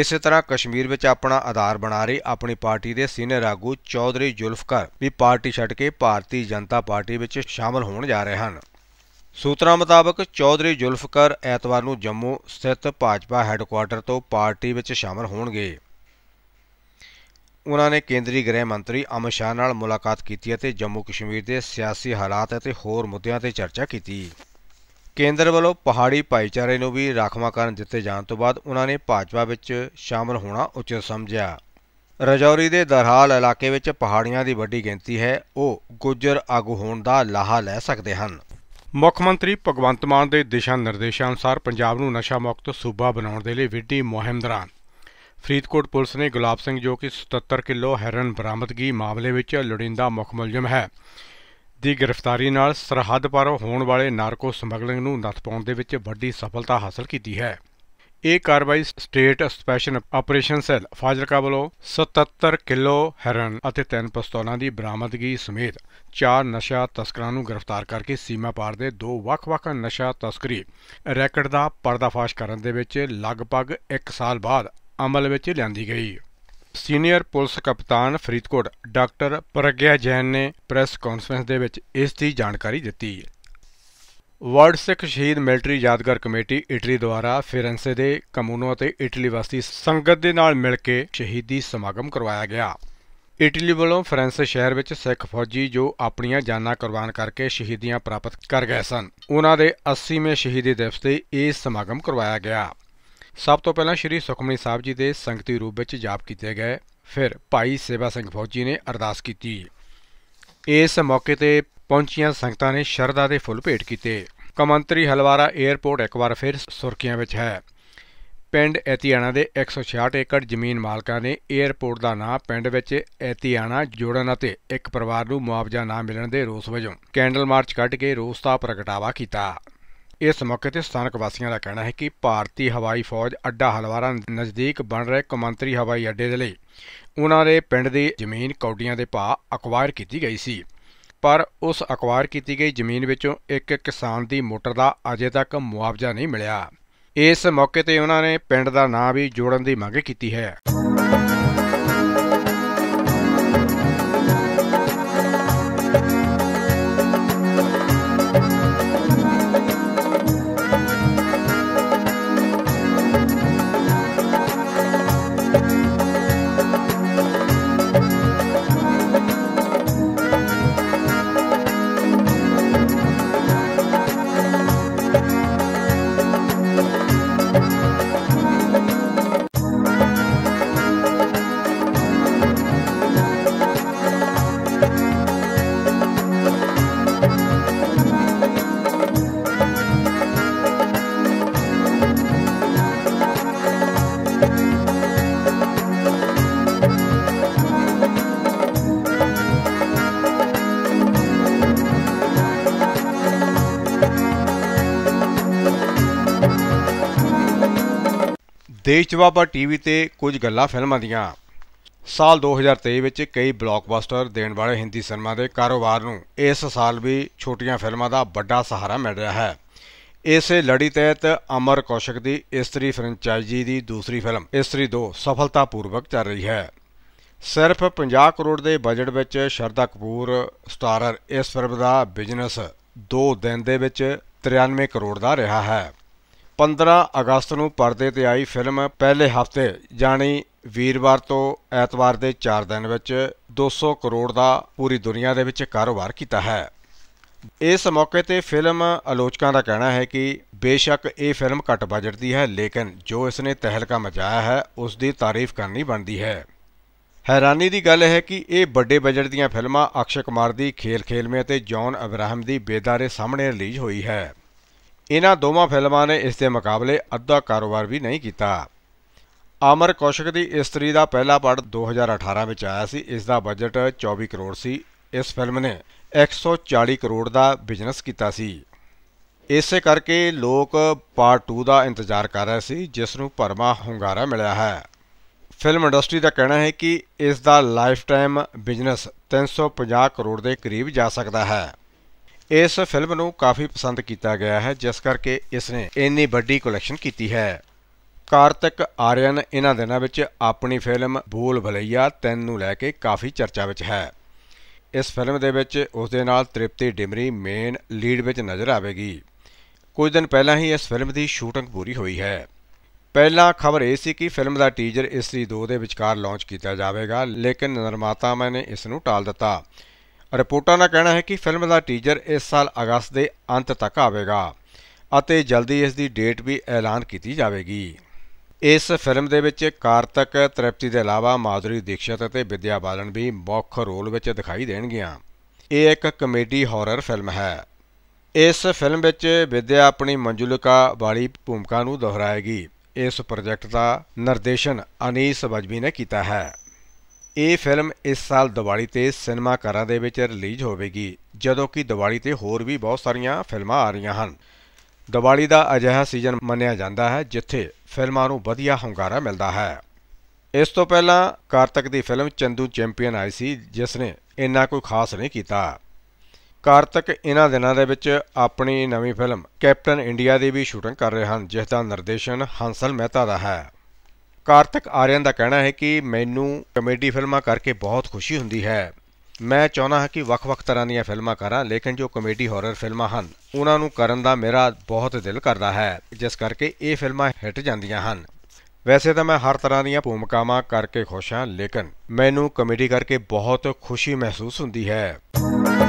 A: ਇਸੇ ਤਰ੍ਹਾਂ ਕਸ਼ਮੀਰ ਵਿੱਚ ਆਪਣਾ ਆਧਾਰ ਬਣਾ ਰਹੀ ਆਪਣੀ ਪਾਰਟੀ ਦੇ ਸੀਨੀਅਰ ਆਗੂ ਚੌਧਰੀ ਜ਼ੁਲਫਕਰ ਵੀ ਪਾਰਟੀ ਛੱਡ ਕੇ ਭਾਰਤੀ ਜਨਤਾ ਪਾਰਟੀ ਵਿੱਚ ਸ਼ਾਮਲ ਹੋਣ ਜਾ ਰਹੇ ਹਨ ਸੂਤਰਾਂ ਮੁਤਾਬਕ ਚੌਧਰੀ ਜ਼ੁਲਫਕਰ ਐਤਵਾਰ ਨੂੰ ਜੰਮੂ ਸਥਿਤ ਭਾਜਪਾ ਹੈੱਡਕੁਆਰਟਰ ਤੋਂ ਪਾਰਟੀ ਵਿੱਚ ਸ਼ਾਮਲ ਹੋਣਗੇ ਉਹਨਾਂ ਨੇ ਕੇਂਦਰੀ ਗ੍ਰਹਿ ਮੰਤਰੀ ਅਮਿਤ ਸ਼ਾਹ ਨਾਲ ਮੁਲਾਕਾਤ ਕੀਤੀ ਅਤੇ ਜੰਮੂ ਕਸ਼ਮੀਰ ਦੇ ਸਿਆਸੀ ਹਾਲਾਤ ਅਤੇ ਹੋਰ ਮੁੱਦਿਆਂ ਤੇ ਚਰਚਾ ਕੀਤੀ ਕੇਂਦਰ ਵੱਲੋਂ ਪਹਾੜੀ ਭਾਈਚਾਰੇ ਨੂੰ ਵੀ ਰਾਖਵਾਂਕਰਨ ਦਿੱਤੇ ਜਾਣ ਤੋਂ ਬਾਅਦ ਉਹਨਾਂ ਨੇ ਭਾਜਪਾ ਵਿੱਚ ਸ਼ਾਮਲ ਹੋਣਾ ਉਚਿਤ ਸਮਝਿਆ ਰਜੌਰੀ ਦੇ ਦਰਹਾਲ ਇਲਾਕੇ ਵਿੱਚ ਪਹਾੜੀਆਂ ਦੀ ਵੱਡੀ ਗਿਣਤੀ ਹੈ ਉਹ ਗੁੱਜਰ ਆਗੂ ਹੋਣ ਦਾ ਲਾਹਾ ਲੈ ਸਕਦੇ ਹਨ ਮੁੱਖ ਮੰਤਰੀ ਭਗਵੰਤ ਮਾਨ ਦੇ ਦਿਸ਼ਾ ਨਿਰਦੇਸ਼ਾਂ ਅਨੁਸਾਰ ਪੰਜਾਬ ਨੂੰ ਨਸ਼ਾ ਮੁਕਤ ਸੂਬਾ ਬਣਾਉਣ ਦੇ ਲਈ ਵਿੱਢੀ ਮੁਹਿੰਮ ਦੌਰਾਨ ਫਰੀਦਕੋਟ ਪੁਲਿਸ ਨੇ ਗੁਲਾਬ ਸਿੰਘ ਜੋ ਕਿ 77 ਕਿਲੋ ਹੈਰਨ ਬਰਾਮਦਗੀ ਮਾਮਲੇ ਵਿੱਚ ਲੜਿੰਦਾ ਮੁੱਖ ਮੁਲਜ਼ਮ ਹੈ ਦੀ ਗ੍ਰਿਫਤਾਰੀ ਨਾਲ ਸਰਹੱਦ ਪਰ ਹੋਣ ਵਾਲੇ ਨਾਰਕੋ ਸਮਗਲਿੰਗ ਨੂੰ ਨੱਥ ਪਾਉਣ ਦੇ ਵਿੱਚ ਵੱਡੀ ਸਫਲਤਾ ਹਾਸਲ ਕੀਤੀ ਹੈ ਇਹ ਕਾਰਵਾਈ state special operation cell Fazilka ਵੱਲੋਂ 77 ਕਿਲੋ ਹੈਰਨ ਅਤੇ ਤਿੰਨ ਪਿਸਤੌਲਾਂ ਦੀ ਬਰਾਮਦਗੀ ਸਮੇਤ ਚਾਰ ਨਸ਼ਾ ਤਸਕਰਾਂ ਨੂੰ ਗ੍ਰਿਫਤਾਰ ਕਰਕੇ ਸੀਮਾ ਪਾਰ ਦੇ ਦੋ ਵੱਖ-ਵੱਖ ਨਸ਼ਾ ਤਸਕਰੀ ਰੈਕਟ ਦਾ ਪਰਦਾਫਾਸ਼ ਕਰਨ ਦੇ ਵਿੱਚ ਲਗਭਗ 1 ਸਾਲ ਬਾਅਦ ਅਮਲ ਵਿੱਚ ਲਿਆਂਦੀ ਗਈ ਸੀਨੀਅਰ ਪੁਲਿਸ ਕਪਤਾਨ ਫਰੀਦਕੋਟ ਡਾਕਟਰ ਪ੍ਰਗਿਆ ਜੈਨ ਨੇ ਪ੍ਰੈਸ ਕਾਨਫਰੰਸ ਦੇ ਵਿੱਚ ਇਸ ਦੀ ਜਾਣਕਾਰੀ ਦਿੱਤੀ ਵਰਲਡ ਸਿੱਖ ਸ਼ਹੀਦ ਮਿਲਟਰੀ ਯਾਦਗਾਰ ਕਮੇਟੀ ਇਟਲੀ ਦੁਆਰਾ ਫਿਰੈਂਸੇ ਦੇ ਕਮੂਨੋ ਅਤੇ ਇਟਲੀ ਵਾਸੀ ਸੰਗਤ ਦੇ ਨਾਲ ਮਿਲ ਕੇ ਸ਼ਹੀਦੀ ਸਮਾਗਮ ਕਰਵਾਇਆ ਗਿਆ ਇਟਲੀ ਵੱਲੋਂ ਫਰਾਂਸ ਸ਼ਹਿਰ ਵਿੱਚ ਸਿੱਖ ਫੌਜੀ ਜੋ ਆਪਣੀਆਂ ਜਾਨਾਂ ਕੁਰਬਾਨ ਕਰਕੇ ਸ਼ਹੀਦੀਆਂ ਪ੍ਰਾਪਤ ਕਰ ਗਏ ਸਨ ਉਹਨਾਂ ਦੇ 80ਵੇਂ ਸ਼ਹੀਦੀ ਦਿਵਸ ਤੇ ਇਹ ਸਮਾਗਮ ਕਰਵਾਇਆ ਗਿਆ ਸਭ ਤੋਂ ਪਹਿਲਾਂ ਸ਼੍ਰੀ ਸੁਖਮਨੀ ਸਾਹਿਬ ਜੀ ਦੇ ਸੰਗਤੀ ਰੂਪ ਵਿੱਚ ਜਾਪ ਕੀਤੇ ਗਏ ਫਿਰ ਭਾਈ ਸੇਵਾ ਸਿੰਘ ਫੌਜੀ ਨੇ ਅਰਦਾਸ ਕੀਤੀ ਇਸ ਮੌਕੇ ਤੇ ਪਹੁੰਚੀਆਂ ਸੰਗਤਾਂ ਨੇ ਸ਼ਰਧਾ ਦੇ ਫੁੱਲ ਭੇਟ ਕੀਤੇ ਕਮੰਤਰੀ ਹਲਵਾਰਾ 에ਅਰਪੋਰਟ ਇੱਕ ਵਾਰ ਫਿਰ ਸੁਰਖੀਆਂ ਵਿੱਚ ਹੈ ਪਿੰਡ ਐਤੀਆਣਾ ਦੇ 166 ਏਕੜ ਜ਼ਮੀਨ ਮਾਲਕਾਂ ਨੇ 에ਅਰਪੋਰਟ ਦਾ ਨਾਂ ਪਿੰਡ ਵਿੱਚ ਐਤੀਆਣਾ ਜੋੜਨ ਅਤੇ ਇੱਕ ਪਰਿਵਾਰ ਨੂੰ ਮੁਆਵਜ਼ਾ ਨਾ ਮਿਲਣ ਦੇ ਰੋਸ ਵਜੋਂ ਕੈਂਡਲ ਮਾਰਚ ਕੱਢ ਕੇ ਰੋਸ ਦਾ ਪ੍ਰਗਟਾਵਾ ਕੀਤਾ ਇਸ ਮੌਕੇ ਤੇ ਸਥਾਨਕ ਵਾਸੀਆਂ ਦਾ ਕਹਿਣਾ ਹੈ ਕਿ ਭਾਰਤੀ ਹਵਾਈ ਫੌਜ ਅੱਡਾ ਹਲਵਾਰਾ ਨਜ਼ਦੀਕ ਬਣ ਰਹੇ ਕਮਾਂਤਰੀ ਹਵਾਈ ਅੱਡੇ ਦੇ ਲਈ ਉਹਨਾਂ ਦੇ ਪਿੰਡ ਦੀ ਜ਼ਮੀਨ ਕੌਡੀਆਂ ਦੇ ਭਾਅ ਅਕਵਾਇਰ ਕੀਤੀ ਗਈ ਸੀ ਪਰ ਉਸ ਅਕਵਾਇਰ ਕੀਤੀ ਗਈ ਜ਼ਮੀਨ ਵਿੱਚੋਂ ਇੱਕ ਕਿਸਾਨ ਦੀ ਮੋਟਰ ਦਾ ਅਜੇ ਤੱਕ ਮੁਆਵਜ਼ਾ ਨਹੀਂ ਮਿਲਿਆ ਇਸ ਮੌਕੇ ਤੇ ਉਹਨਾਂ ਨੇ ਪਿੰਡ ਦਾ ਨਾਂ ਵੀ ਜੋੜਨ ਦੀ ਮੰਗ ਕੀਤੀ ਹੈ ਦੇਸ਼ ਜਵਾਬਾ ਟੀਵੀ ਤੇ ਕੁਝ ਗੱਲਾਂ ਫਿਲਮਾਂ ਦੀਆਂ ਸਾਲ 2023 ਵਿੱਚ ਕਈ ਬਲੌਕਬਸਟਰ ਦੇਣ ਵਾਲੇ ਹਿੰਦੀ ਸਿਨੇਮਾ ਦੇ ਕਾਰੋਬਾਰ ਨੂੰ ਇਸ ਸਾਲ ਵੀ ਛੋਟੀਆਂ ਫਿਲਮਾਂ ਦਾ ਵੱਡਾ ਸਹਾਰਾ ਮਿਲ ਰਿਹਾ ਹੈ ਇਸੇ ਲੜੀ ਤਹਿਤ ਅਮਰ ਕੌਸ਼ਕ ਦੀ ਇਸਤਰੀ ਫਰੈਂਚਾਈਜ਼ੀ ਦੀ ਦੂਸਰੀ ਫਿਲਮ ਇਸਤਰੀ 2 ਸਫਲਤਾਪੂਰਵਕ ਚੱਲ ਰਹੀ ਹੈ ਸਿਰਫ 50 ਕਰੋੜ ਦੇ ਬਜਟ ਵਿੱਚ ਸ਼ਰਦਾ ਕਪੂਰ ਸਟਾਰਰ ਇਸ ਫਿਲਮ ਦਾ ਬਿਜ਼ਨਸ 2 ਦਿਨ ਦੇ ਵਿੱਚ 93 ਕਰੋੜ ਦਾ ਰਿਹਾ ਹੈ 15 ਅਗਸਤ ਨੂੰ ਪਰਦੇ ਤੇ ਆਈ ਫਿਲਮ ਪਹਿਲੇ ਹਫਤੇ ਜਾਨੀ ਵੀਰਵਾਰ ਤੋਂ ਐਤਵਾਰ ਦੇ 4 ਦਿਨ ਵਿੱਚ 200 ਕਰੋੜ ਦਾ ਪੂਰੀ ਦੁਨੀਆ ਦੇ ਵਿੱਚ ਕਾਰੋਬਾਰ ਕੀਤਾ ਹੈ ਇਸ ਮੌਕੇ ਤੇ ਫਿਲਮ ਆਲੋਚਕਾਂ ਦਾ ਕਹਿਣਾ ਹੈ ਕਿ ਬੇਸ਼ੱਕ ਇਹ ਫਿਲਮ ਘੱਟ ਬਜਟ ਦੀ ਹੈ ਲੇਕਿਨ ਜੋ ਇਸ ਨੇ ਤਹਿਲਕਾ ਮਚਾਇਆ ਹੈ ਉਸ ਦੀ ਤਾਰੀਫ ਕਰਨੀ ਬਣਦੀ ਹੈ ਹੈਰਾਨੀ ਦੀ ਗੱਲ ਹੈ ਕਿ ਇਹ ਵੱਡੇ ਬਜਟ ਦੀਆਂ ਫਿਲਮਾਂ ਅਕਸ਼ੇ ਕੁਮਾਰ ਦੀ ਖੇਲ ਖੇਲ ਮੇ ਅਤੇ ਜੌਨ ਅਬਰਾਹਮ ਦੀ ਬੇਦਾਰੇ ਸਾਹਮਣੇ ਰਿਲੀਜ਼ ਹੋਈ ਹੈ ਇਹਨਾਂ ਦੋਵਾਂ ਫਿਲਮਾਂ ਨੇ ਇਸ ਦੇ ਮੁਕਾਬਲੇ ਅੱਧਾ ਕਾਰੋਬਾਰ ਵੀ ਨਹੀਂ ਕੀਤਾ ਆਮਰ ਕੌਸ਼ਕ ਦੀ ਇਸਤਰੀ ਦਾ ਪਹਿਲਾ ਪੜ 2018 ਵਿੱਚ ਆਇਆ ਸੀ ਇਸ ਦਾ ਬਜਟ 24 ਕਰੋੜ ਸੀ ਇਸ ਫਿਲਮ ਨੇ 140 ਕਰੋੜ ਦਾ ਬਿਜ਼ਨਸ ਕੀਤਾ ਸੀ ਇਸੇ ਕਰਕੇ ਲੋਕ ਪਾਰਟ 2 ਦਾ ਇੰਤਜ਼ਾਰ ਕਰ ਰਹੇ ਸੀ ਜਿਸ ਨੂੰ ਪਰਮਾ ਹੁੰਗਾਰਾ ਮਿਲਿਆ ਹੈ ਫਿਲਮ ਇੰਡਸਟਰੀ ਦਾ ਕਹਿਣਾ ਹੈ ਕਿ ਇਸ ਦਾ ਲਾਈਫ ਟਾਈਮ ਬਿਜ਼ਨਸ 350 ਕਰੋੜ ਦੇ ਕਰੀਬ ਜਾ ਸਕਦਾ ਹੈ ਇਸ ਫਿਲਮ ਨੂੰ ਕਾਫੀ ਪਸੰਦ ਕੀਤਾ ਗਿਆ ਹੈ ਜਿਸ ਕਰਕੇ ਇਸ ਨੇ ਇੰਨੀ ਵੱਡੀ ਕਲੈਕਸ਼ਨ ਕੀਤੀ ਹੈ ਕਾਰਤਿਕ ਆਰੀਅਨ ਇਹਨਾਂ ਦਿਨਾਂ ਵਿੱਚ ਆਪਣੀ ਫਿਲਮ ਬੋਲ ਭਲਈਆ 3 ਨੂੰ ਲੈ ਕੇ ਕਾਫੀ ਚਰਚਾ ਵਿੱਚ ਹੈ ਇਸ ਫਿਲਮ ਦੇ ਵਿੱਚ ਉਸ ਦੇ ਨਾਲ ਤ੍ਰਿਪਤੀ ਡਿਮਰੀ ਮੇਨ ਲੀਡ ਵਿੱਚ ਨਜ਼ਰ ਆਵੇਗੀ ਕੁਝ ਦਿਨ ਪਹਿਲਾਂ ਹੀ ਇਸ ਫਿਲਮ ਦੀ ਸ਼ੂਟਿੰਗ ਪੂਰੀ ਹੋਈ ਹੈ ਪਹਿਲਾਂ ਖਬਰ ਇਹ ਸੀ ਕਿ ਫਿਲਮ ਦਾ ਟੀਜ਼ਰ ਇਸਰੀ 2 ਦੇ ਵਿਚਕਾਰ ਲਾਂਚ ਕੀਤਾ ਜਾਵੇਗਾ ਲੇਕਿਨ ਨਿਰਮਾਤਾ ਮੈਨੇ ਇਸ ਨੂੰ ਟਾਲ ਦਿੱਤਾ ਰਿਪੋਰਟਾਂ ਦਾ ਕਹਿਣਾ ਹੈ ਕਿ ਫਿਲਮ ਦਾ ਟੀਜ਼ਰ ਇਸ ਸਾਲ ਅਗਸਤ ਦੇ ਅੰਤ ਤੱਕ ਆਵੇਗਾ ਅਤੇ ਜਲਦੀ ਇਸ ਦੀ ਡੇਟ ਵੀ ਐਲਾਨ ਕੀਤੀ ਜਾਵੇਗੀ ਇਸ ਫਿਲਮ ਦੇ ਵਿੱਚ ਕਾਰਤਕ ਤ੍ਰਿਪਤੀ ਦੇ ਇਲਾਵਾ ਮਾਧੁਰੀ ਦੀਕਸ਼ਿਤ ਅਤੇ ਵਿਦਿਆ ਬਾਲਨ ਵੀ ਮੁੱਖ ਰੋਲ ਵਿੱਚ ਦਿਖਾਈ ਦੇਣਗੀਆਂ ਇਹ ਇੱਕ ਕਮੇਡੀ ਹਾਰਰ ਫਿਲਮ ਹੈ ਇਸ ਫਿਲਮ ਵਿੱਚ ਵਿਦਿਆ ਆਪਣੀ ਮੰਜੁਲਿਕਾ ਵਾਲੀ ਭੂਮਿਕਾ ਨੂੰ ਦੁਹਰਾਏਗੀ ਇਸ ਪ੍ਰੋਜੈਕਟ ਦਾ ਨਿਰਦੇਸ਼ਨ ਅਨੀਸ ਬਜਮੀ ਨੇ ਕੀਤਾ ਹੈ ਇਹ ਫਿਲਮ ਇਸ ਸਾਲ ਦੀਵਾਲੀ ਤੇ ਸਿਨੇਮਾ ਘਰਾਂ ਦੇ ਵਿੱਚ ਰਿਲੀਜ਼ ਹੋਵੇਗੀ ਜਦੋਂ ਕਿ ਦੀਵਾਲੀ ਤੇ ਹੋਰ ਵੀ ਬਹੁਤ ਸਾਰੀਆਂ ਫਿਲਮਾਂ ਆ ਰਹੀਆਂ ਹਨ ਦੀਵਾਲੀ ਦਾ ਅਜਿਹਾ ਸੀਜ਼ਨ ਮੰਨਿਆ ਜਾਂਦਾ ਹੈ ਜਿੱਥੇ ਫਿਲਮਾਂ ਨੂੰ ਵਧੀਆ ਹੰਗਾਰਾ ਮਿਲਦਾ ਹੈ ਇਸ ਤੋਂ ਪਹਿਲਾਂ ਕਾਰਤਕ ਦੀ ਫਿਲਮ ਚੰਦੂ ਚੈਂਪੀਅਨ ਆਈ ਸੀ ਜਿਸ ਨੇ ਇੰਨਾ ਕੋਈ ਖਾਸ ਨਹੀਂ ਕੀਤਾ ਕਾਰਤਕ ਇਹਨਾਂ ਦਿਨਾਂ ਦੇ ਵਿੱਚ ਆਪਣੀ ਨਵੀਂ ਫਿਲਮ ਕੈਪਟਨ ਇੰਡੀਆ ਦੀ ਵੀ ਸ਼ੂਟਿੰਗ ਕਰ ਰਹੇ ਹਨ ਜਿਸ ਦਾ ਨਿਰਦੇਸ਼ਨ ਹੰਸਲ ਮਹਿਤਾ ਦਾ ਹੈ ਕਾਰਤਿਕ ਆਰੀਅਨ ਦਾ ਕਹਿਣਾ ਹੈ ਕਿ ਮੈਨੂੰ ਕਮੇਡੀ ਫਿਲਮਾਂ ਕਰਕੇ ਬਹੁਤ ਖੁਸ਼ੀ ਹੁੰਦੀ ਹੈ ਮੈਂ ਚਾਹੁੰਦਾ ਹਾਂ ਕਿ ਵੱਖ-ਵੱਖ ਤਰ੍ਹਾਂ ਦੀਆਂ ਫਿਲਮਾਂ ਕਰਾਂ ਲੇਕਿਨ ਜੋ ਕਮੇਡੀ ਹਾਰਰ ਫਿਲਮਾਂ ਹਨ ਉਹਨਾਂ ਨੂੰ ਕਰਨ ਦਾ ਮੇਰਾ ਬਹੁਤ ਦਿਲ ਕਰਦਾ ਹੈ ਜਿਸ ਕਰਕੇ ਇਹ ਫਿਲਮਾਂ ਹਿੱਟ ਜਾਂਦੀਆਂ ਹਨ ਵੈਸੇ ਤਾਂ ਮੈਂ ਹਰ ਤਰ੍ਹਾਂ ਦੀਆਂ ਭੂਮਿਕਾਵਾਂ ਕਰਕੇ ਖੁਸ਼ ਹਾਂ ਲੇਕਿਨ ਮੈਨੂੰ ਕਮੇਡੀ ਕਰਕੇ ਬਹੁਤ ਖੁਸ਼ੀ ਮਹਿਸੂਸ ਹੁੰਦੀ ਹੈ